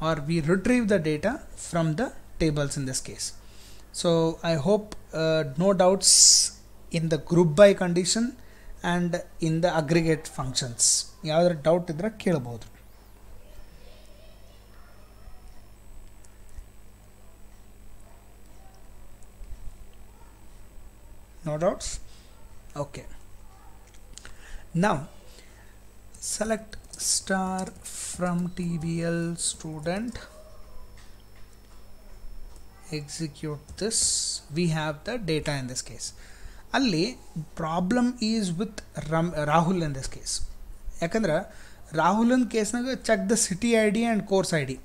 [SPEAKER 1] or we retrieve the data from the tables in this case so I hope Uh, no doubts in the group by condition and in the aggregate functions ಯಾವ್ದಾದ್ರು doubt ಇದ್ರೆ ಕೇಳ್ಬೋದು no doubts okay now select star from tbl student execute this we have the data in this case ಅಲ್ಲಿ problem is with ರಮ್ Rahul in this case ಯಾಕಂದ್ರೆ ರಾಹುಲನ್ ಕೇಸ್ನಾಗ check the city I D and course I D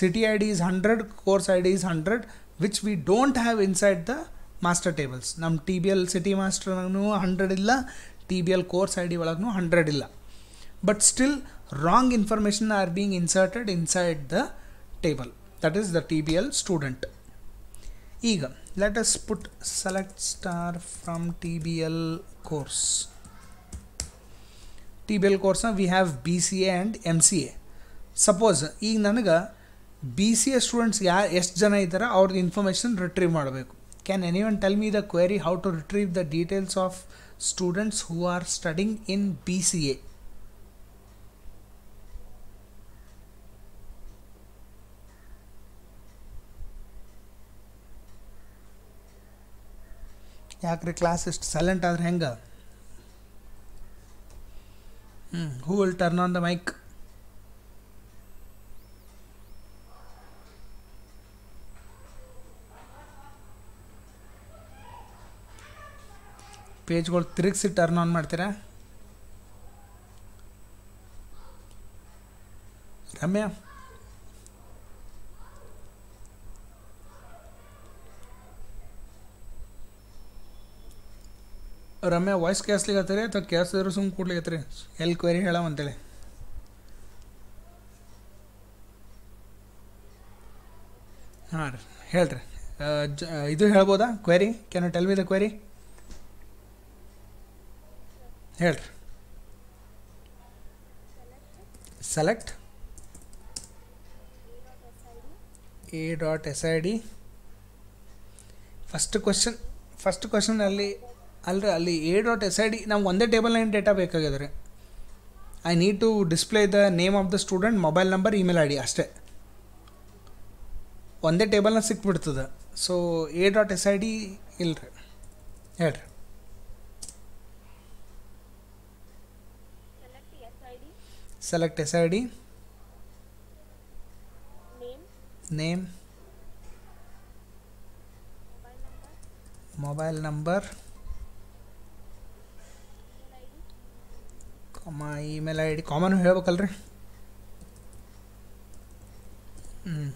[SPEAKER 1] city I D is hundred course I D is hundred which we don't have inside the master tables ನಮ್ಮ T B L city ಮಾಸ್ಟರ್ನೂ hundred ಇಲ್ಲ T B L course I D ಒಳಗೂ hundred ಇಲ್ಲ but still wrong information are being inserted inside the table that is the T B L student Ega, let us put select star from TBL course. TBL course we have BCA and MCA. Suppose ee nanaga BCA students yar yes jana idara aur information retrieve madbeku. Can anyone tell me the query how to retrieve the details of students who are studying in BCA? ಯಾಕ್ರಿ class ಇಷ್ಟು silent ಆದ್ರೆ ಹೆಂಗೆ ಹ್ಞೂ who will turn on the mic ಪೇಜ್ಗಳು ತಿರುಗಿಸಿ turn on ಮಾಡ್ತೀರಾ Ramya Ramya voice ಕ್ಯಾಸ್ಲಿಗತ್ತೀರಿ ಅಥವಾ ಕ್ಯಾಸಿದ್ರು ಸುಮ್ ಎಲ್ ಎಲ್ಲಿ ಕ್ವೆರಿ ಅಂತೇಳಿ ಹಾಂ ರೀ ಹೇಳ್ರಿ ಇದು ಹೇಳ್ಬೋದಾ query can tell me the query ಹೇಳ್ರಿ select A dot S I D first question first ಅಲ್ಲಿ ಅಲ್ಲರ ಅಲ್ಲಿ A dot S I D ನಮ್ಗೆ ಒಂದೇ ಟೇಬಲ್ ನೈನ್ ಡೇಟಾ ಬೇಕಾಗಿದ್ರೆ I need to display the name of the student mobile number email I D ಅಷ್ಟೇ ಒಂದೇ ಟೇಬಲ್ನ ಸಿಕ್ಬಿಡ್ತದೆ so A dot S I D ರೀ ಹೇಳ್ರಿ select S I D name mobile number mail mail ID common હેલબક અલરે M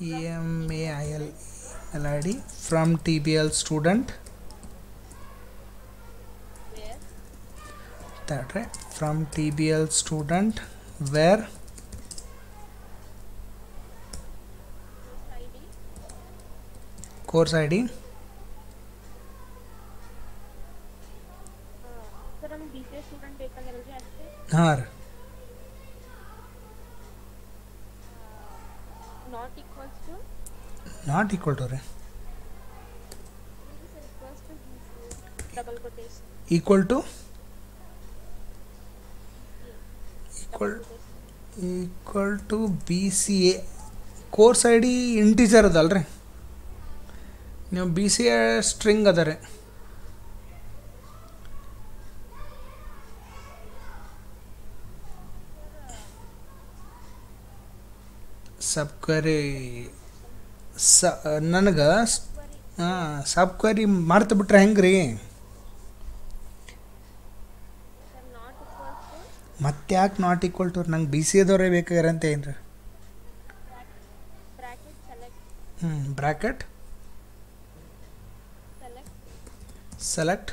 [SPEAKER 1] E M E A L ID from TBL student where start રે from TBL student where ID course ID घर not equal to रे equal to equal equal to B course ID integer अदल रे be string other रे ಸಬ್ಕರಿ ಸ ನನಗೆ ಹಾಂ ಸಾಬ್ಕಾರಿ ಮಾಡ್ತಾ ಬಿಟ್ರೆ ಹೆಂಗೆ ರೀ ಮತ್ತೆ ಯಾಕೆ ನಾಟ್ ಈಕ್ವಲ್ ಟು ನಂಗೆ ಬಿ ಸಿ ಎದವರೇ ಬೇಕಾಗಿರ ಅಂತ ರೀ ಹ್ಞೂ bracket select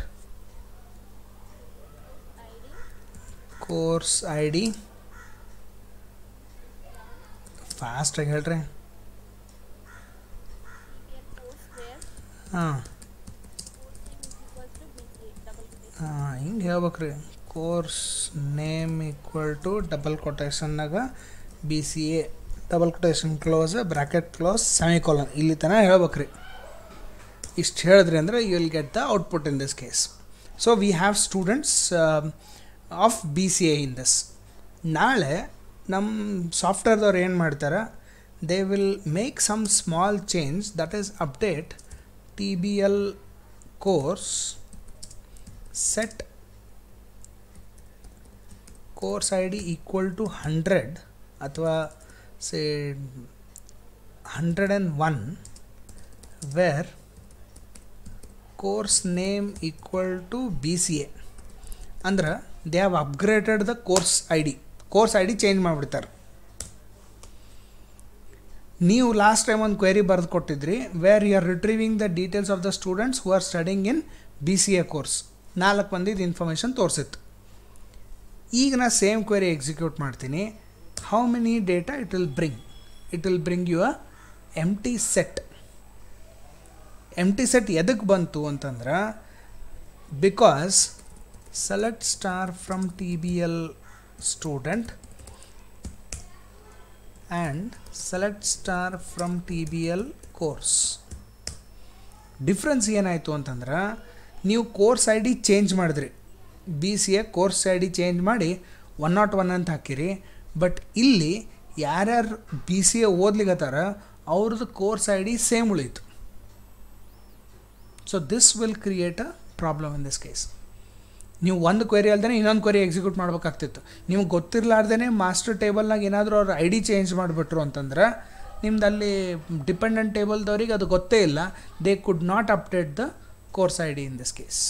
[SPEAKER 1] course I D ಫಾಸ್ಟಾಗಿ ಹೇಳ್ರಿ ಹಾಂ ಹಾಂ ಹಿಂಗೆ ಹೇಳ್ಬೇಕ್ರಿ course name equal to double ಕೊಟೇಶನ್ನಾಗ B C A double quotation close bracket close semicolon ಇಲ್ಲಿ ತನಕ ಹೇಳ್ಬೇಕ್ರಿ ಇಷ್ಟು ಹೇಳಿದ್ರಿ ಅಂದರೆ you will get the output in this case so we have students of B C A in this ನಾಳೆ ನಮ್ಮ ಸಾಫ್ಟ್ವೇರ್ದವ್ರು ಏನು ಮಾಡ್ತಾರೆ they will make some small change that is update T B L course set course I D equal to hundred ಅಥವಾ say hundred and one where course name equal to B C A ಅಂದ್ರೆ they have upgraded the course I D course I D change ಮಾಡಿಬಿಡ್ತಾರೆ ನೀವು last time ಒಂದು query ಬರೆದು ಕೊಟ್ಟಿದ್ರಿ where you are retrieving the details of the students who are studying in B C A course ನಾಲ್ಕು ಮಂದಿದು information ತೋರಿಸಿತ್ತು ಈಗ ನಾನು ಸೇಮ್ ಕ್ವೆರಿ ಎಕ್ಸಿಕ್ಯೂಟ್ ಮಾಡ್ತೀನಿ how many data it will bring it will bring you a empty set empty set ಎದಕ್ಕೆ ಬಂತು ಅಂತಂದ್ರೆ because select star from T B L student and select star from TBL course difference ಏನಾಯಿತು ಅಂತಂದ್ರೆ ನೀವು course I D change ಮಾಡಿದ್ರಿ B C A course I D change ಮಾಡಿ one not one ಅಂತ ಹಾಕಿರಿ ಬಟ್ ಇಲ್ಲಿ ಯಾರ್ಯಾರು ಬಿ ಸಿ ಎ ಓದ್ಲಿಕ್ಕತ್ತಾರ ಅವ್ರದ್ದು ಕೋರ್ಸ್ ಐ ಡಿ ಸೇಮ್ ಉಳಿಯಿತು so this will create a problem in this case ನೀವು ಒಂದು ಕ್ವೆರಿ ಅಲ್ಲದೇ ಇನ್ನೊಂದು ಕ್ವೆರಿ ಎಕ್ಸಿಕ್ಯೂಟ್ ಮಾಡಬೇಕಾಗ್ತಿತ್ತು ನಿಮ್ಗೆ ಗೊತ್ತಿರಲಾರ್ದೇ ಮಾಸ್ಟರ್ ಟೇಬಲ್ನಾಗ ಏನಾದರೂ ಅವ್ರ ಐ ಡಿ ಚೇಂಜ್ ಮಾಡಿಬಿಟ್ರು ಅಂತಂದ್ರೆ ನಿಮ್ಮದಲ್ಲಿ ಡಿಪೆಂಡೆಂಟ್ ಟೇಬಲ್ದವ್ರಿಗೆ ಅದು ಗೊತ್ತೇ ಇಲ್ಲ they could not update the course I D in this case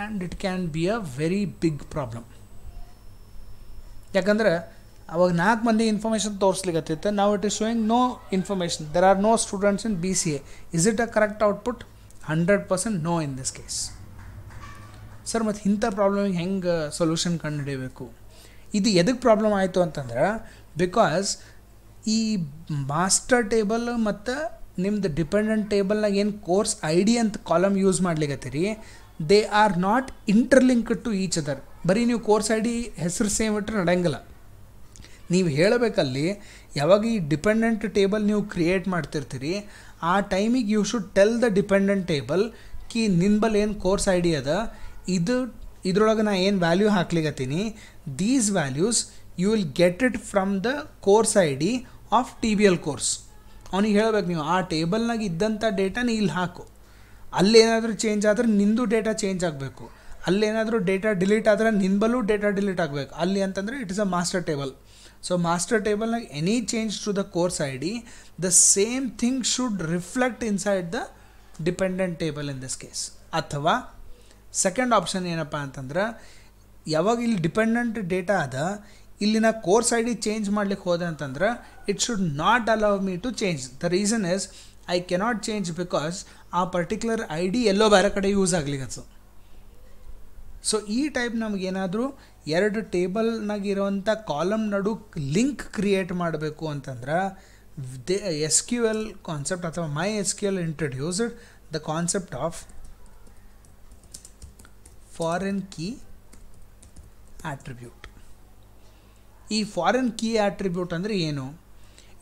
[SPEAKER 1] and it can be a very big problem ಯಾಕಂದ್ರೆ ಅವಾಗ ನಾಲ್ಕು ಮಂದಿ ಇನ್ಫಾರ್ಮೇಷನ್ ತೋರಿಸ್ಲಿಕ್ಕೆ ನಾವು it is showing no information there are no students in B C A is it a correct output hundred percent no in this case sir ಮತ್ತು ಇಂಥ ಪ್ರಾಬ್ಲಮಿಗೆ ಹೆಂಗೆ solution ಕಂಡುಹಿಡಿಯಬೇಕು ಇದು ಎದಕ್ಕೆ ಪ್ರಾಬ್ಲಮ್ ಆಯಿತು ಅಂತಂದ್ರೆ ಬಿಕಾಸ್ ಈ ಮಾಸ್ಟರ್ ಟೇಬಲ್ ಮತ್ತು ನಿಮ್ದು ಡಿಪೆಂಡೆಂಟ್ ಟೇಬಲ್ನಾಗ ಏನು ಕೋರ್ಸ್ ಐ ಡಿ ಅಂತ ಕಾಲಮ್ ಯೂಸ್ ಮಾಡ್ಲಿಕ್ಕತ್ತೀರಿ they are not interlink to each other ಬರೀ ನೀವು ಕೋರ್ಸ್ ಐ ಡಿ ಹೆಸರು ಸೇಮ್ ಇಟ್ಟರೆ ನಡೆಯಂಗಿಲ್ಲ ನೀವು ಹೇಳಬೇಕಲ್ಲಿ ಯಾವಾಗ ಈ ಡಿಪೆಂಡೆಂಟ್ ಟೇಬಲ್ ನೀವು ಕ್ರಿಯೇಟ್ ಮಾಡ್ತಿರ್ತೀರಿ ಆ ಟೈಮಿಗೆ you should tell the dependent table ಕಿ ಬಳಿ ಏನು ಕೋರ್ಸ್ ಐ ಡಿ ಅದ ಇದು ಇದರೊಳಗೆ ನಾನು ಏನು ವ್ಯಾಲ್ಯೂ ಹಾಕ್ಲಿಗತ್ತೀನಿ these values you will get it from the course I D of T B L course ಅವ್ನಿಗೆ ಹೇಳಬೇಕು ನೀವು ಆ ಟೇಬಲ್ನಾಗ ಇದ್ದಂಥ ಡೇಟಾನ ಇಲ್ಲಿ ಹಾಕು ಅಲ್ಲೇನಾದರೂ ಚೇಂಜ್ ಆದರೆ ನಿಂದು ಡೇಟಾ ಚೇಂಜ್ ಆಗಬೇಕು ಅಲ್ಲೇನಾದರೂ ಡೇಟಾ ಡಿಲೀಟ್ ಆದರೆ ನಿಂಬಲ್ಲೂ ಡೇಟಾ ಡಿಲೀಟ್ ಆಗಬೇಕು ಅಲ್ಲಿ ಅಂತಂದರೆ it is a master table so master ಟೇಬಲ್ನಾಗ any change to the course I D the same thing should reflect inside the dependent table in this case ಅಥವಾ second option ಏನಪ್ಪ ಅಂತಂದ್ರೆ ಯಾವಾಗ ಇಲ್ಲಿ ಡಿಪೆಂಡೆಂಟ್ ಡೇಟಾ ಅದ ಇಲ್ಲಿನ ಕೋರ್ಸ್ ಐ ಡಿ ಚೇಂಜ್ ಮಾಡ್ಲಿಕ್ಕೆ ಹೋದೆ ಅಂತಂದ್ರೆ it should not allow me to change the reason is I cannot change because ಆ ಪರ್ಟಿಕ್ಯುಲರ್ ಐ ಡಿ ಎಲ್ಲೋ ಬೇರೆ ಕಡೆ ಯೂಸ್ ಆಗ್ಲಿಕ್ಕೆ ಸೊ ಈ ಟೈಪ್ ನಮಗೇನಾದರೂ ಎರಡು ಟೇಬಲ್ನಾಗಿರುವಂಥ ಕಾಲಮ್ ನಡು ಲಿಂಕ್ ಕ್ರಿಯೇಟ್ ಮಾಡಬೇಕು ಅಂತಂದ್ರೆ they S Q L concept ಅಥವಾ my S Q L introduced the concept of foreign key attribute ಈ ಫಾರಿನ್ ಕೀ ಆಟ್ರಿಬ್ಯೂಟ್ ಅಂದರೆ ಏನು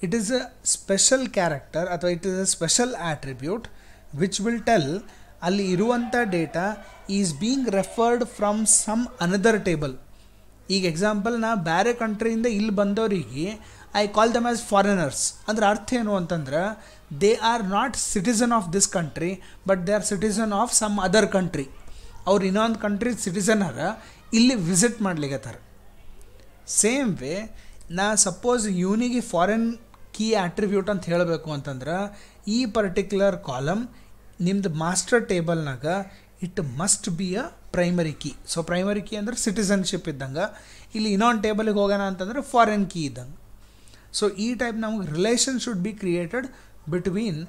[SPEAKER 1] it is a special character ಅಥವಾ it is a special attribute which will tell ಅಲ್ಲಿ ಇರುವಂಥ data is being referred from some another table ಈಗ example ನಾ ಬೇರೆ ಕಂಟ್ರಿಯಿಂದ ಇಲ್ಲಿ ಬಂದವರಿಗೆ I call them as foreigners ಅಂದ್ರೆ ಅರ್ಥ ಏನು ಅಂತಂದ್ರೆ they are not citizen of this country but they are citizen of some other country ಅವ್ರು ಇನ್ನೊಂದು ಕಂಟ್ರಿ ಸಿಟಿಸನರ ಇಲ್ಲಿ ವಿಸಿಟ್ ಮಾಡ್ಲಿಕ್ಕತ್ತಾರ ಸೇಮ್ ವೇ ನಾ ಸಪೋಸ್ ಇವನಿಗೆ ಫಾರಿನ್ ಕೀ ಆಟ್ರಿಬ್ಯೂಟ್ ಅಂತ ಹೇಳಬೇಕು ಅಂತಂದ್ರೆ ಈ ಪರ್ಟಿಕ್ಯುಲರ್ ಕಾಲಮ್ ನಿಮ್ದು master ಟೇಬಲ್ನಾಗ it must be a primary key so primary key ಅಂದ್ರೆ ಸಿಟಿಸನ್ಶಿಪ್ ಇದ್ದಂಗೆ ಇಲ್ಲಿ ಇನ್ನೊಂದು ಟೇಬಲ್ಗೆ ಹೋಗೋಣ ಅಂತಂದ್ರೆ ಫಾರಿನ್ ಕೀ ಇದ್ದಂಗೆ ಸೊ ಈ ಟೈಪ್ ನಮಗೆ relation should be created between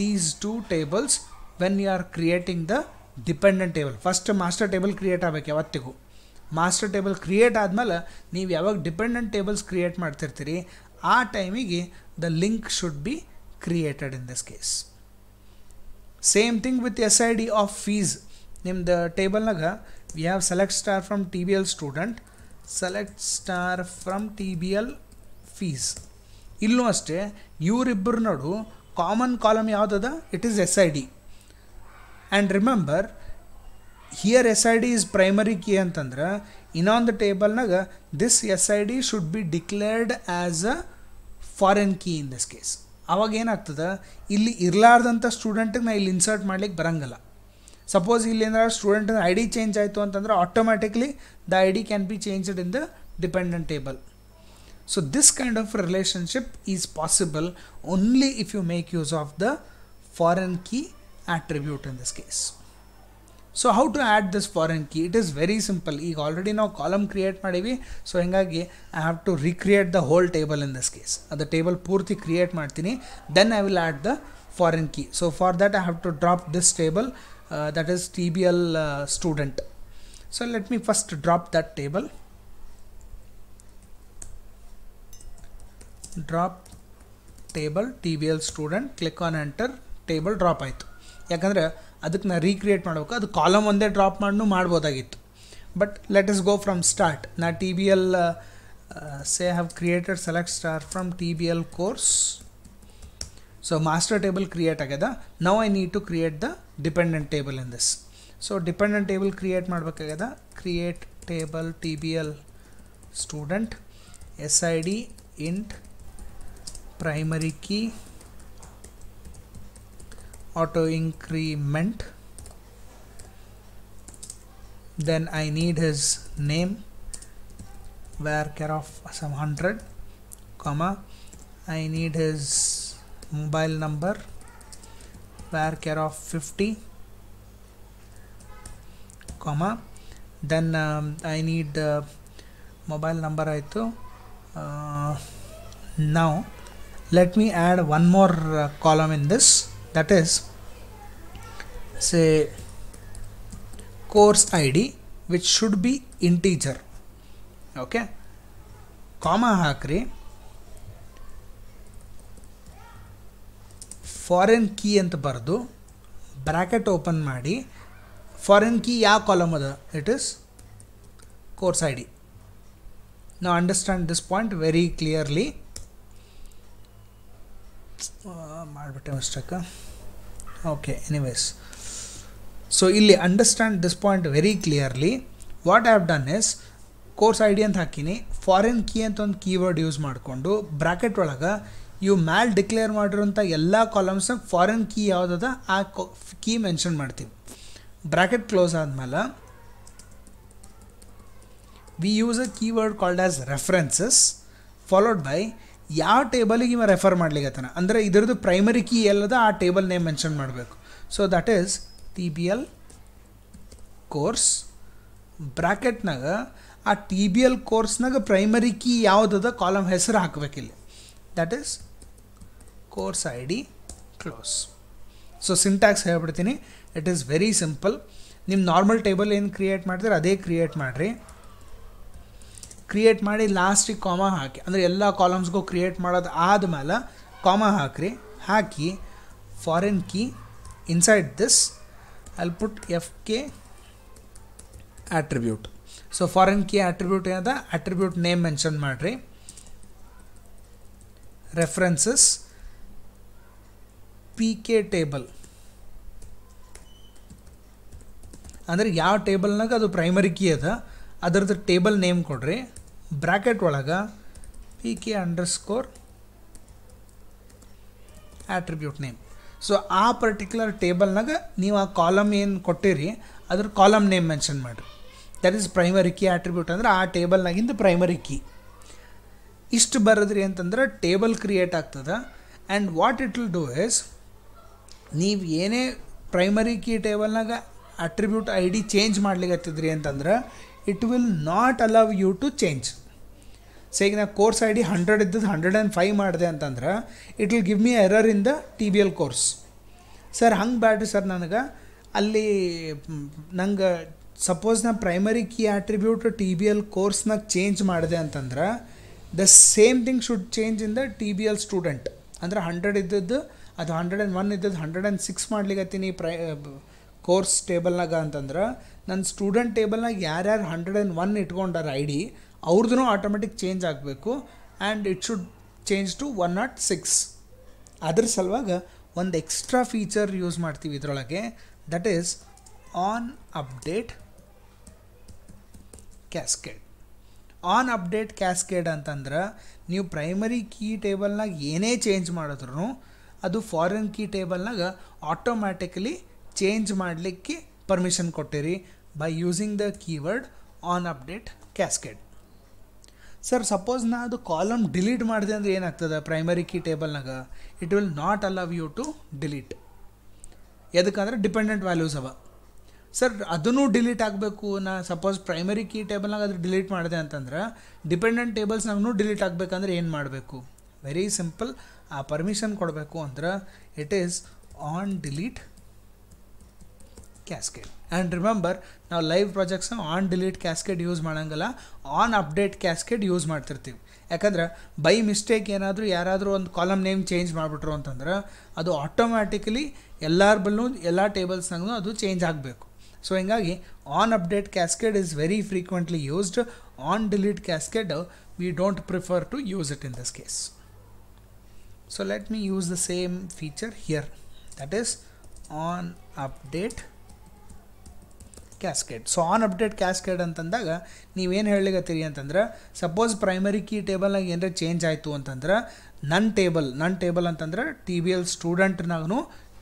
[SPEAKER 1] these two tables when you are creating the dependent table first master table create ಆಗಬೇಕು ಯಾವತ್ತಿಗೂ ಮಾಸ್ಟರ್ ಟೇಬಲ್ ಕ್ರಿಯೇಟ್ ಆದಮೇಲೆ ನೀವು ಯಾವಾಗ ಡಿಪೆಂಡೆಂಟ್ ಟೇಬಲ್ಸ್ ಕ್ರಿಯೇಟ್ ಮಾಡ್ತಿರ್ತೀರಿ ಆ ಟೈಮಿಗೆ the link should be created in this case same thing with S I D of fees ನಿಮ್ದು ಟೇಬಲ್ನಾಗ we have select star from T B L student select star from T B L fees ಇಲ್ಲೂ ಅಷ್ಟೇ ಇವರಿಬ್ಬರು ನೋಡು common column ಯಾವುದದ it is S I D and remember here S I D is primary key ಅಂತಂದ್ರೆ ಇನ್ನೊಂದು ಟೇಬಲ್ನಾಗ this S I D should be declared as a foreign key in this case ಅವಾಗ ಏನಾಗ್ತದೆ ಇಲ್ಲಿ ಇರಲಾರ್ದಂಥ ಸ್ಟೂಡೆಂಟಿಗೆ ನಾ ಇಲ್ಲಿ ಇನ್ಸರ್ಟ್ ಮಾಡ್ಲಿಕ್ಕೆ ಬರಂಗಿಲ್ಲ ಸಪೋಸ್ ಇಲ್ಲೇನಾರ ಸ್ಟೂಡೆಂಟ್ ಐ ಡಿ ಚೇಂಜ್ ಆಯಿತು ಅಂತಂದ್ರೆ automatically the I D can be changed in the dependent table so this kind of relationship is possible only if you make use of the foreign key attribute in this case. So how to add this foreign key? It is very simple. You already know column create madivi. So I have to recreate the whole table in this case. The table purti create martini. Then I will add the foreign key. So for that I have to drop this table uh, that is TBL uh, student. So let me first drop that table. Drop table TBL student. Click on enter. Table drop item. ಯಾಕಂದರೆ ಅದಕ್ಕೆ ನಾನು recreate ಮಾಡಬೇಕು ಅದು ಕಾಲಮ್ ಒಂದೇ drop ಮಾಡೂ ಮಾಡ್ಬೋದಾಗಿತ್ತು but let us go from start ನಾ T B L say have created select star from T B L course so master table create ಆಗ್ಯದ now I need to create the dependent table in this so dependent table create ಮಾಡಬೇಕಾಗ್ಯದ create table T B L student S I D int primary key auto increment then I need his name where care of some hundred comma I need his mobile number where care of 50 comma then um, I need uh, mobile number I uh, now let me add one more uh, column in this that is say course id which should be integer okay comma hakri foreign key anta bardu bracket open maadi foreign key ya column adu it is course id now understand this point very clearly ಮಾಡಿಬಿಟ್ಟೆ ಮಿಸ್ಟೇಕ okay anyways so ಇಲ್ಲಿ understand this point very clearly what have done is course I D ಅಂತ ಹಾಕಿನಿ foreign key ಅಂತ ಒಂದು keyword use ಮಾಡಿಕೊಂಡು bracket ಒಳಗೆ ಇವು ಮ್ಯಾಲ್ ಡಿಕ್ಲೇರ್ ಮಾಡಿರೋಂಥ ಎಲ್ಲ ಕಾಲಮ್ಸ್ನ ಫಾರಿನ್ ಕೀ ಯಾವುದದ ಆ ಕೀ ಮೆನ್ಷನ್ ಮಾಡ್ತೀವಿ ಬ್ರ್ಯಾಕೆಟ್ ಕ್ಲೋಸ್ ಆದಮೇಲೆ we use a keyword called as references followed by ಯಾವ ಟೇಬಲಿಗೆ ಇವ ರೆಫರ್ ಮಾಡ್ಲಿಕ್ಕತ್ತಾನ ಅಂದರೆ ಇದರದ್ದು ಪ್ರೈಮರಿ ಕೀ ಎಲ್ಲದ ಆ ಟೇಬಲ್ ನೇಮ್ ಮೆನ್ಷನ್ ಮಾಡಬೇಕು so that is T B L course ಬ್ರ್ಯಾಕೆಟ್ನಾಗ ಆ ಟಿ ಬಿ ಎಲ್ ಕೋರ್ಸ್ನಾಗ ಪ್ರೈಮರಿ ಕೀ ಯಾವುದದ ಕಾಲಮ್ ಹೆಸರು ಹಾಕಬೇಕಿಲ್ಲ that is course I D close so syntax ಹೇಳ್ಬಿಡ್ತೀನಿ ಇಟ್ ಈಸ್ ವೆರಿ ಸಿಂಪಲ್ ನಿಮ್ಮ ನಾರ್ಮಲ್ ಟೇಬಲ್ ಏನು ಕ್ರಿಯೇಟ್ ಮಾಡ್ತೀರ ಅದೇ ಕ್ರಿಯೇಟ್ ಮಾಡಿರಿ ಕ್ರಿಯೇಟ್ ಮಾಡಿ ಲಾಸ್ಟಿಗೆ ಕಾಮ ಹಾಕಿ ಅಂದರೆ ಎಲ್ಲ ಕಾಲಮ್ಸ್ಗೂ ಕ್ರಿಯೇಟ್ ಮಾಡೋದು ಆದಮೇಲೆ ಕಾಮ ಹಾಕ್ರಿ ಹಾಕಿ foreign key inside this all put F K attribute so foreign key attribute ಏನದ ಅಟ್ರಿಬ್ಯೂಟ್ ನೇಮ್ ಮೆನ್ಷನ್ ಮಾಡಿರಿ ರೆಫರೆನ್ಸಸ್ ಪಿ ಕೆ ಟೇಬಲ್ ಅಂದರೆ ಯಾವ ಟೇಬಲ್ನಾಗ ಅದು ಪ್ರೈಮರಿ ಕೀ ಅದ ಅದರದ್ದು ಟೇಬಲ್ ನೇಮ್ ಕೊಡ್ರಿ ಬ್ರ್ಯಾಕೆಟ್ ಒಳಗೆ P K underscore attribute name so ಆ ಪರ್ಟಿಕ್ಯುಲರ್ ಟೇಬಲ್ನಾಗ ನೀವು ಆ ಕಾಲಮ್ ಏನು ಕೊಟ್ಟಿರಿ ಅದ್ರ ಕಾಲಮ್ ನೇಮ್ ಮೆನ್ಷನ್ ಮಾಡಿರಿ that is primary key attribute ಅಂದ್ರೆ ಆ ಟೇಬಲ್ನಾಗಿಂದು ಪ್ರೈಮರಿ ಕೀ ಇಷ್ಟು ಬರೆದ್ರಿ ಅಂತಂದ್ರೆ ಟೇಬಲ್ ಕ್ರಿಯೇಟ್ ಆಗ್ತದೆ and what it will do is ನೀವು ಏನೇ ಪ್ರೈಮರಿ ಕೀ ಟೇಬಲ್ನಾಗ ಅಟ್ರಿಬ್ಯೂಟ್ ಐ ಡಿ ಚೇಂಜ್ ಮಾಡ್ಲಿಕ್ಕೆ ಅಂತಂದ್ರೆ it will not allow you to change so ಈಗ ನಾ ಕೋರ್ಸ್ ಐ ಡಿ ಹಂಡ್ರೆಡ್ ಇದ್ದದ್ದು ಹಂಡ್ರೆಡ್ ಆ್ಯಂಡ್ ಫೈವ್ ಮಾಡಿದೆ ಅಂತಂದ್ರೆ it will give me error in the T B L course sir ಹಂಗೆ ಬ್ಯಾಡ್ರಿ sir ನನಗೆ ಅಲ್ಲಿ ನಂಗೆ ಸಪೋಸ್ ನಾ primary key attribute T B L ಕೋರ್ಸ್ನಾಗ change ಮಾಡಿದೆ ಅಂತಂದ್ರೆ the same thing should change in the T B L student ಅಂದ್ರೆ hundred ಇದ್ದದ್ದು ಅದು ಹಂಡ್ರೆಡ್ ಆ್ಯಂಡ್ ಒನ್ ಇದ್ದದ್ದು ಹಂಡ್ರೆಡ್ ಆ್ಯಂಡ್ ಸಿಕ್ಸ್ ಮಾಡ್ಲಿಕ್ಕೆ ಪ್ರೈ ಕೋರ್ಸ್ ಟೇಬಲ್ನಾಗ ಅಂತಂದ್ರೆ ನನ್ನ ಸ್ಟೂಡೆಂಟ್ ಟೇಬಲ್ನಾಗ ಯಾರ್ಯಾರು ಹಂಡ್ರೆಡ್ ಆ್ಯಂಡ್ ಒನ್ ಇಟ್ಕೊಂಡಾರ ಐ ಡಿ ಅವ್ರದ್ದು ಆಟೋಮೆಟಿಕ್ ಚೇಂಜ್ ಆಗಬೇಕು and it should change to one not six ಅದ್ರ ಸಲುವಾಗ ಒಂದು ಎಕ್ಸ್ಟ್ರಾ ಫೀಚರ್ ಯೂಸ್ ಮಾಡ್ತೀವಿ ಇದರೊಳಗೆ that is on update cascade on update cascade ಅಂತಂದ್ರೆ ನೀವು ಪ್ರೈಮರಿ ಕೀ ಟೇಬಲ್ನಾಗ ಏನೇ ಚೇಂಜ್ ಮಾಡಿದ್ರು ಅದು ಫಾರಿನ್ ಕೀ ಟೇಬಲ್ನಾಗ ಆಟೋಮ್ಯಾಟಿಕಲಿ ಚೇಂಜ್ ಮಾಡಲಿಕ್ಕೆ ಪರ್ಮಿಷನ್ ಕೊಟ್ಟಿರಿ by using the keyword on update cascade sir suppose ನಾ ಅದು ಕಾಲಮ್ ಡಿಲೀಟ್ ಮಾಡಿದೆ ಅಂದರೆ ಏನಾಗ್ತದೆ ಪ್ರೈಮರಿ ಕೀ ಟೇಬಲ್ನಾಗ it will not allow you to delete ಎದಕ್ಕಂದ್ರೆ ಡಿಪೆಂಡೆಂಟ್ ವ್ಯಾಲ್ಯೂಸ್ ಅವ ಸರ್ ಅದನ್ನು ಡಿಲೀಟ್ ಆಗಬೇಕು ನಾ ಸಪೋಸ್ ಪ್ರೈಮರಿ ಕೀ ಟೇಬಲ್ನಾಗ ಅದು ಡಿಲೀಟ್ ಮಾಡಿದೆ ಅಂತಂದ್ರೆ ಡಿಪೆಂಡೆಂಟ್ ಟೇಬಲ್ಸ್ನಾಗೂ ಡಿಲೀಟ್ ಆಗಬೇಕಂದ್ರೆ ಏನು ಮಾಡಬೇಕು ವೆರಿ ಸಿಂಪಲ್ ಆ ಪರ್ಮಿಷನ್ ಕೊಡಬೇಕು ಅಂದ್ರೆ it is on delete cascade and remember ನಾವು ಲೈವ್ ಪ್ರಾಜೆಕ್ಟ್ಸ್ನ ಆನ್ ಡಿಲೀಟ್ ಕ್ಯಾಸ್ಕೇಡ್ ಯೂಸ್ ಮಾಡೋಂಗಲ್ಲ ಆನ್ ಅಪ್ಡೇಟ್ ಕ್ಯಾಸ್ಕೇಡ್ ಯೂಸ್ ಮಾಡ್ತಿರ್ತೀವಿ ಯಾಕಂದ್ರೆ ಬೈ ಮಿಸ್ಟೇಕ್ ಏನಾದರೂ ಯಾರಾದರೂ ಒಂದು ಕಾಲಮ್ ನೇಮ್ ಚೇಂಜ್ ಮಾಡಿಬಿಟ್ರು ಅಂತಂದ್ರೆ ಅದು ಆಟೋಮ್ಯಾಟಿಕಲಿ ಎಲ್ಲರ ಬಲ್ಲೂ ಎಲ್ಲ ಟೇಬಲ್ಸ್ನಾಗೂ ಅದು ಚೇಂಜ್ ಆಗಬೇಕು ಸೊ ಹಿಂಗಾಗಿ on update cascade is very frequently used on delete cascade we don't prefer to use it in this case so let me use the same feature here that is on update cascade so on update cascade ಅಂತಂದಾಗ ನೀವೇನು ಹೇಳಲಿಕ್ಕತ್ತೀರಿ ಅಂತಂದ್ರೆ suppose primary key ಟೇಬಲ್ನಾಗ ಏನರ change ಆಯಿತು ಅಂತಂದ್ರೆ ನನ್ನ table ನನ್ table ಅಂತಂದ್ರೆ T B L ಸ್ಟೂಡೆಂಟ್ನಾಗೂ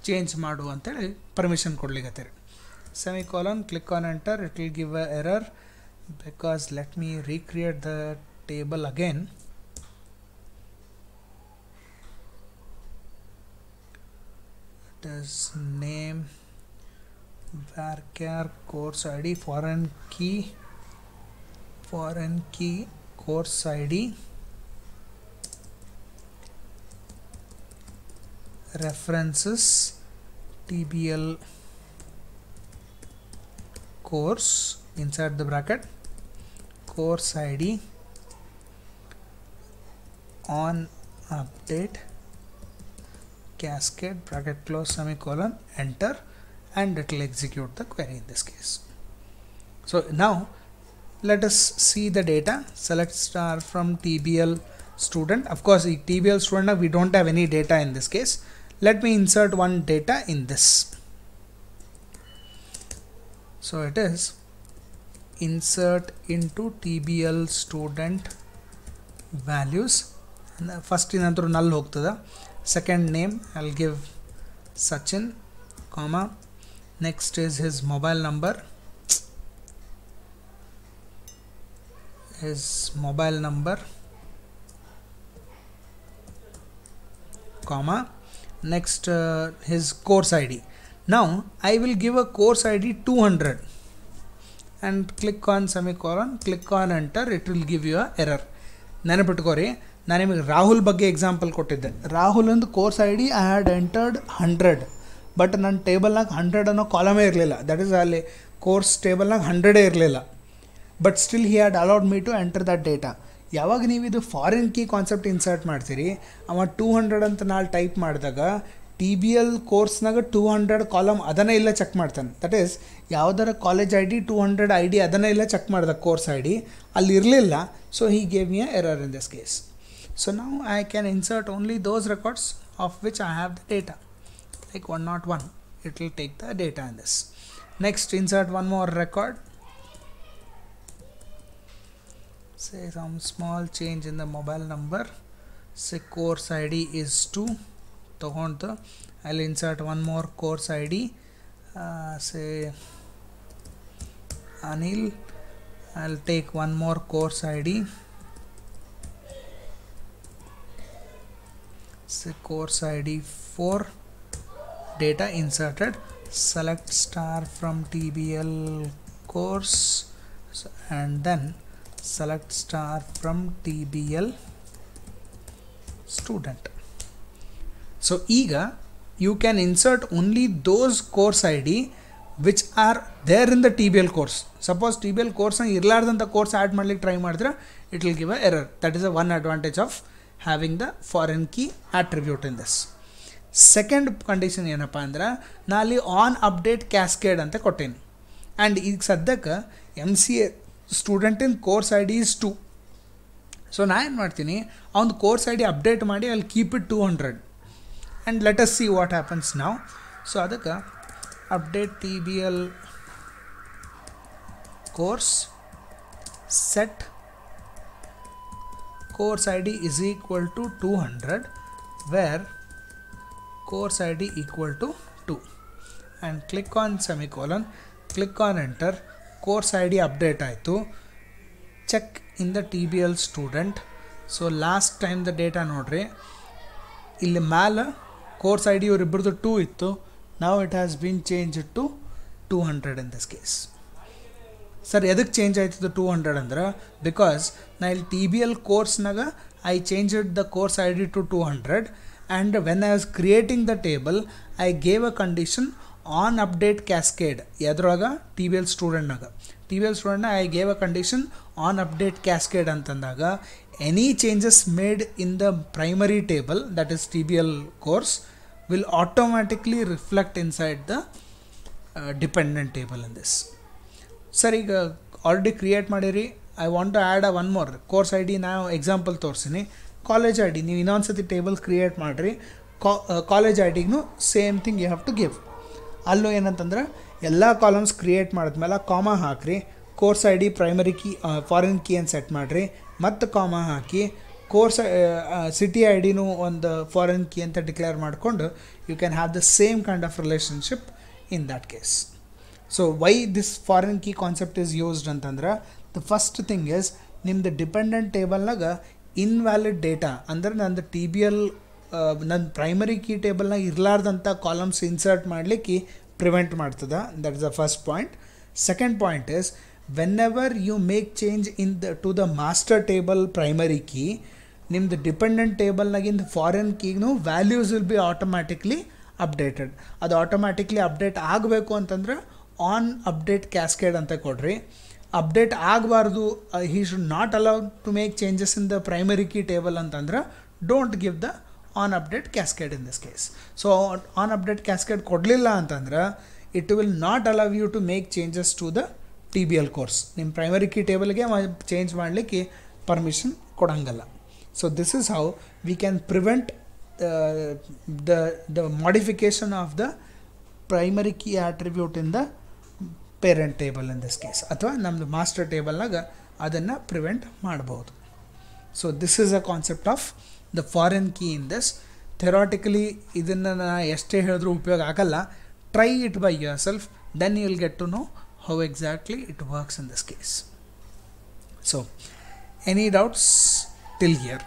[SPEAKER 1] ಚೇಂಜ್ ಮಾಡು ಅಂತೇಳಿ ಪರ್ಮಿಷನ್ ಕೊಡ್ಲಿಕ್ಕತ್ತೀರಿ semicolon click on enter it will give a error because let me recreate the table again is name varchar course ID foreign key foreign key course ID references TBL course inside the bracket course ID on update cascade bracket close semicolon enter and it will execute the query in this case. So now let us see the data select star from TBL student of course TBL student we don't have any data in this case let me insert one data in this so it is insert into TBL student values uh, first name to ನಲ್ಲಿ second name I'll give Sachin, comma next is his mobile number his mobile number comma next uh, his course id now i will give a course id 200 and click on semicolon click on enter it will give you a error ನೆನಪಿಟ್ಕೋರಿ ನಾನು ನಿಮಗೆ ರಾಹುಲ್ ಬಗ್ಗೆ example ಕೊಟ್ಟಿದ್ದೆ Rahul course ID I had entered 100. But ನನ್ನ ಟೇಬಲ್ನಾಗ hundred ಅನ್ನೋ ಕಾಲಮೇ ಇರಲಿಲ್ಲ ದಟ್ ಈಸ್ ಅಲ್ಲಿ ಕೋರ್ಸ್ ಟೇಬಲ್ನಾಗ ಹಂಡ್ರೆಡೇ ಇರಲಿಲ್ಲ but still he had allowed me to enter that data ಯಾವಾಗ ನೀವು ಇದು ಫಾರಿನ್ ಕೀ ಕಾನ್ಸೆಪ್ಟ್ ಇನ್ಸರ್ಟ್ ಮಾಡ್ತೀರಿ ಅವ ಟೂ ಹಂಡ್ರೆಡ್ ಅಂತ ನಾಳೆ ಟೈಪ್ ಮಾಡಿದಾಗ ಟಿ ಬಿ ಎಲ್ ಕೋರ್ಸ್ನಾಗ ಟೂ ಹಂಡ್ರೆಡ್ ಕಾಲಮ್ ಅದನ್ನೇ ಇಲ್ಲ ಚೆಕ್ ಮಾಡ್ತಾನೆ ದಟ್ ಈಸ್ ಯಾವುದರ college I D two hundred I D ಅದನ್ನೇ ಇಲ್ಲ ಚೆಕ್ ಮಾಡ್ದೆ ಕೋರ್ಸ್ ಐ ಡಿ ಅಲ್ಲಿ ಇರಲಿಲ್ಲ so he gave me error in this case so ನಾವು I can insert only those records of which I have the data like 101 it will take the data in this next insert one more record say some small change in the mobile number say course id is 2 the I'll insert one more course id uh, say Anil I'll take one more course ID say course ID 4 data inserted select star from TBL course and then select star from TBL student so eager, you can insert only those course ID which are there in the TBL course. Suppose TBL course and the course add ಮಾಡ್ಲಿಕ್ಕೆ try ಮಾಡಿದ್ರೆ it will give a error. That is a one advantage of having the foreign key attribute in this. Second condition ಏನಪ್ಪ ಅಂದ್ರೆ ನಾ ಅಲ್ಲಿ on update cascade ಅಂತ ಕೊಟ್ಟೇನಿ and ಈಗ ಸದ್ಯಕ್ಕೆ M C A ಸ್ಟೂಡೆಂಟಿನ course I D is two so ನಾ ಏನು ಮಾಡ್ತೀನಿ ಅವ್ನ ಕೋರ್ಸ್ ಐ ಡಿ ಅಪ್ಡೇಟ್ ಮಾಡಿ ಅಲ್ಲಿ keep it two hundred and let us see what happens ನಾವು ಸೊ ಅದಕ್ಕೆ update T B L course set course I D is equal to two hundred where course I D id to to and click on semicolon click on enter course I D update ಆಯಿತು check in the T B L student so last time the data ನೋಡ್ರಿ ಇಲ್ಲಿ ಮ್ಯಾಲ course I D ಇವರಿಬ್ಬರದ್ದು two ಇತ್ತು ನಾವು it has been change to two hundred in this case sir ಎದಕ್ಕೆ change ಆಯ್ತಿದ್ದು two hundred ಅಂದ್ರೆ ಬಿಕಾಸ್ ನಾ ಇಲ್ಲಿ ಟಿ ಬಿ ಎಲ್ ಕೋರ್ಸ್ನಾಗ I change the course I D to two hundred and when I was creating the table I gave a condition on update cascade yadraga TBL student naga TBL student I gave a condition on update cascade antandaga any changes made in the primary table that is TBL course will automatically reflect inside the uh, dependent table in this sorry already create madiri I want to add one more course ID now example torsini college I D ನೀವು ಇನ್ನೊಂದ್ಸತಿ ಸತಿ table create ಮಾಡಿರಿ ಕಾ college I ಡಿಗೂ same thing you have to give ಅಲ್ಲೂ ಏನಂತಂದ್ರೆ ಎಲ್ಲ columns create ಮಾಡಿದ್ಮೇಲೆ ಕಾಮ ಹಾಕಿರಿ course I D primary key foreign key ಅಂತ ಸೆಟ್ ಮಾಡಿರಿ ಮತ್ತು ಕಾಮ ಹಾಕಿ ಕೋರ್ಸ್ ಸಿಟಿ ಐ ಡಿನೂ ಒಂದು ಫಾರಿನ್ ಕೀ ಅಂತ ಡಿಕ್ಲೇರ್ ಮಾಡಿಕೊಂಡು you can have the same kind of relationship in that case so why this foreign key concept is used ಅಂತಂದ್ರೆ the first thing is ನಿಮ್ದು dependent ಟೇಬಲ್ನಾಗ invalid data ಅಂದರೆ ನಂದು T B L ನನ್ನ primary key ಟೇಬಲ್ನಾಗ ಇರಲಾರ್ದಂಥ columns insert ಮಾಡಲಿಕ್ಕೆ prevent ಮಾಡ್ತದೆ that is the first point second point is whenever you make change in the to the master table primary key ನಿಮ್ದು dependent ಟೇಬಲ್ನಾಗಿಂದು foreign ಕೀಗೂ values will be automatically updated ಅದು automatically update ಆಗಬೇಕು ಅಂತಂದ್ರೆ on update cascade ಅಂತ ಕೊಡ್ರಿ update ಆಗಬಾರ್ದು he should not allowed to make changes in the primary key table ಅಂತಂದ್ರೆ don't give the on update cascade in this case so on update cascade ಕೊಡಲಿಲ್ಲ ಅಂತಂದ್ರೆ it will not allow you to make changes to the T B L course ನಿಮ್ಮ primary key ಟೇಬಲ್ಗೆ change ಮಾಡಲಿಕ್ಕೆ permission ಕೊಡೋಂಗಲ್ಲ so this is how we can prevent the the modification of the primary key attribute in the parent table in this case. Athwa namdu master table laga adanna prevent maadabodhu. So this is a concept of the foreign key in this. Theoretically idanna na estey helidru upayoga agalla. Try it by yourself then you will get to know how exactly it works in this case. So any doubts till here.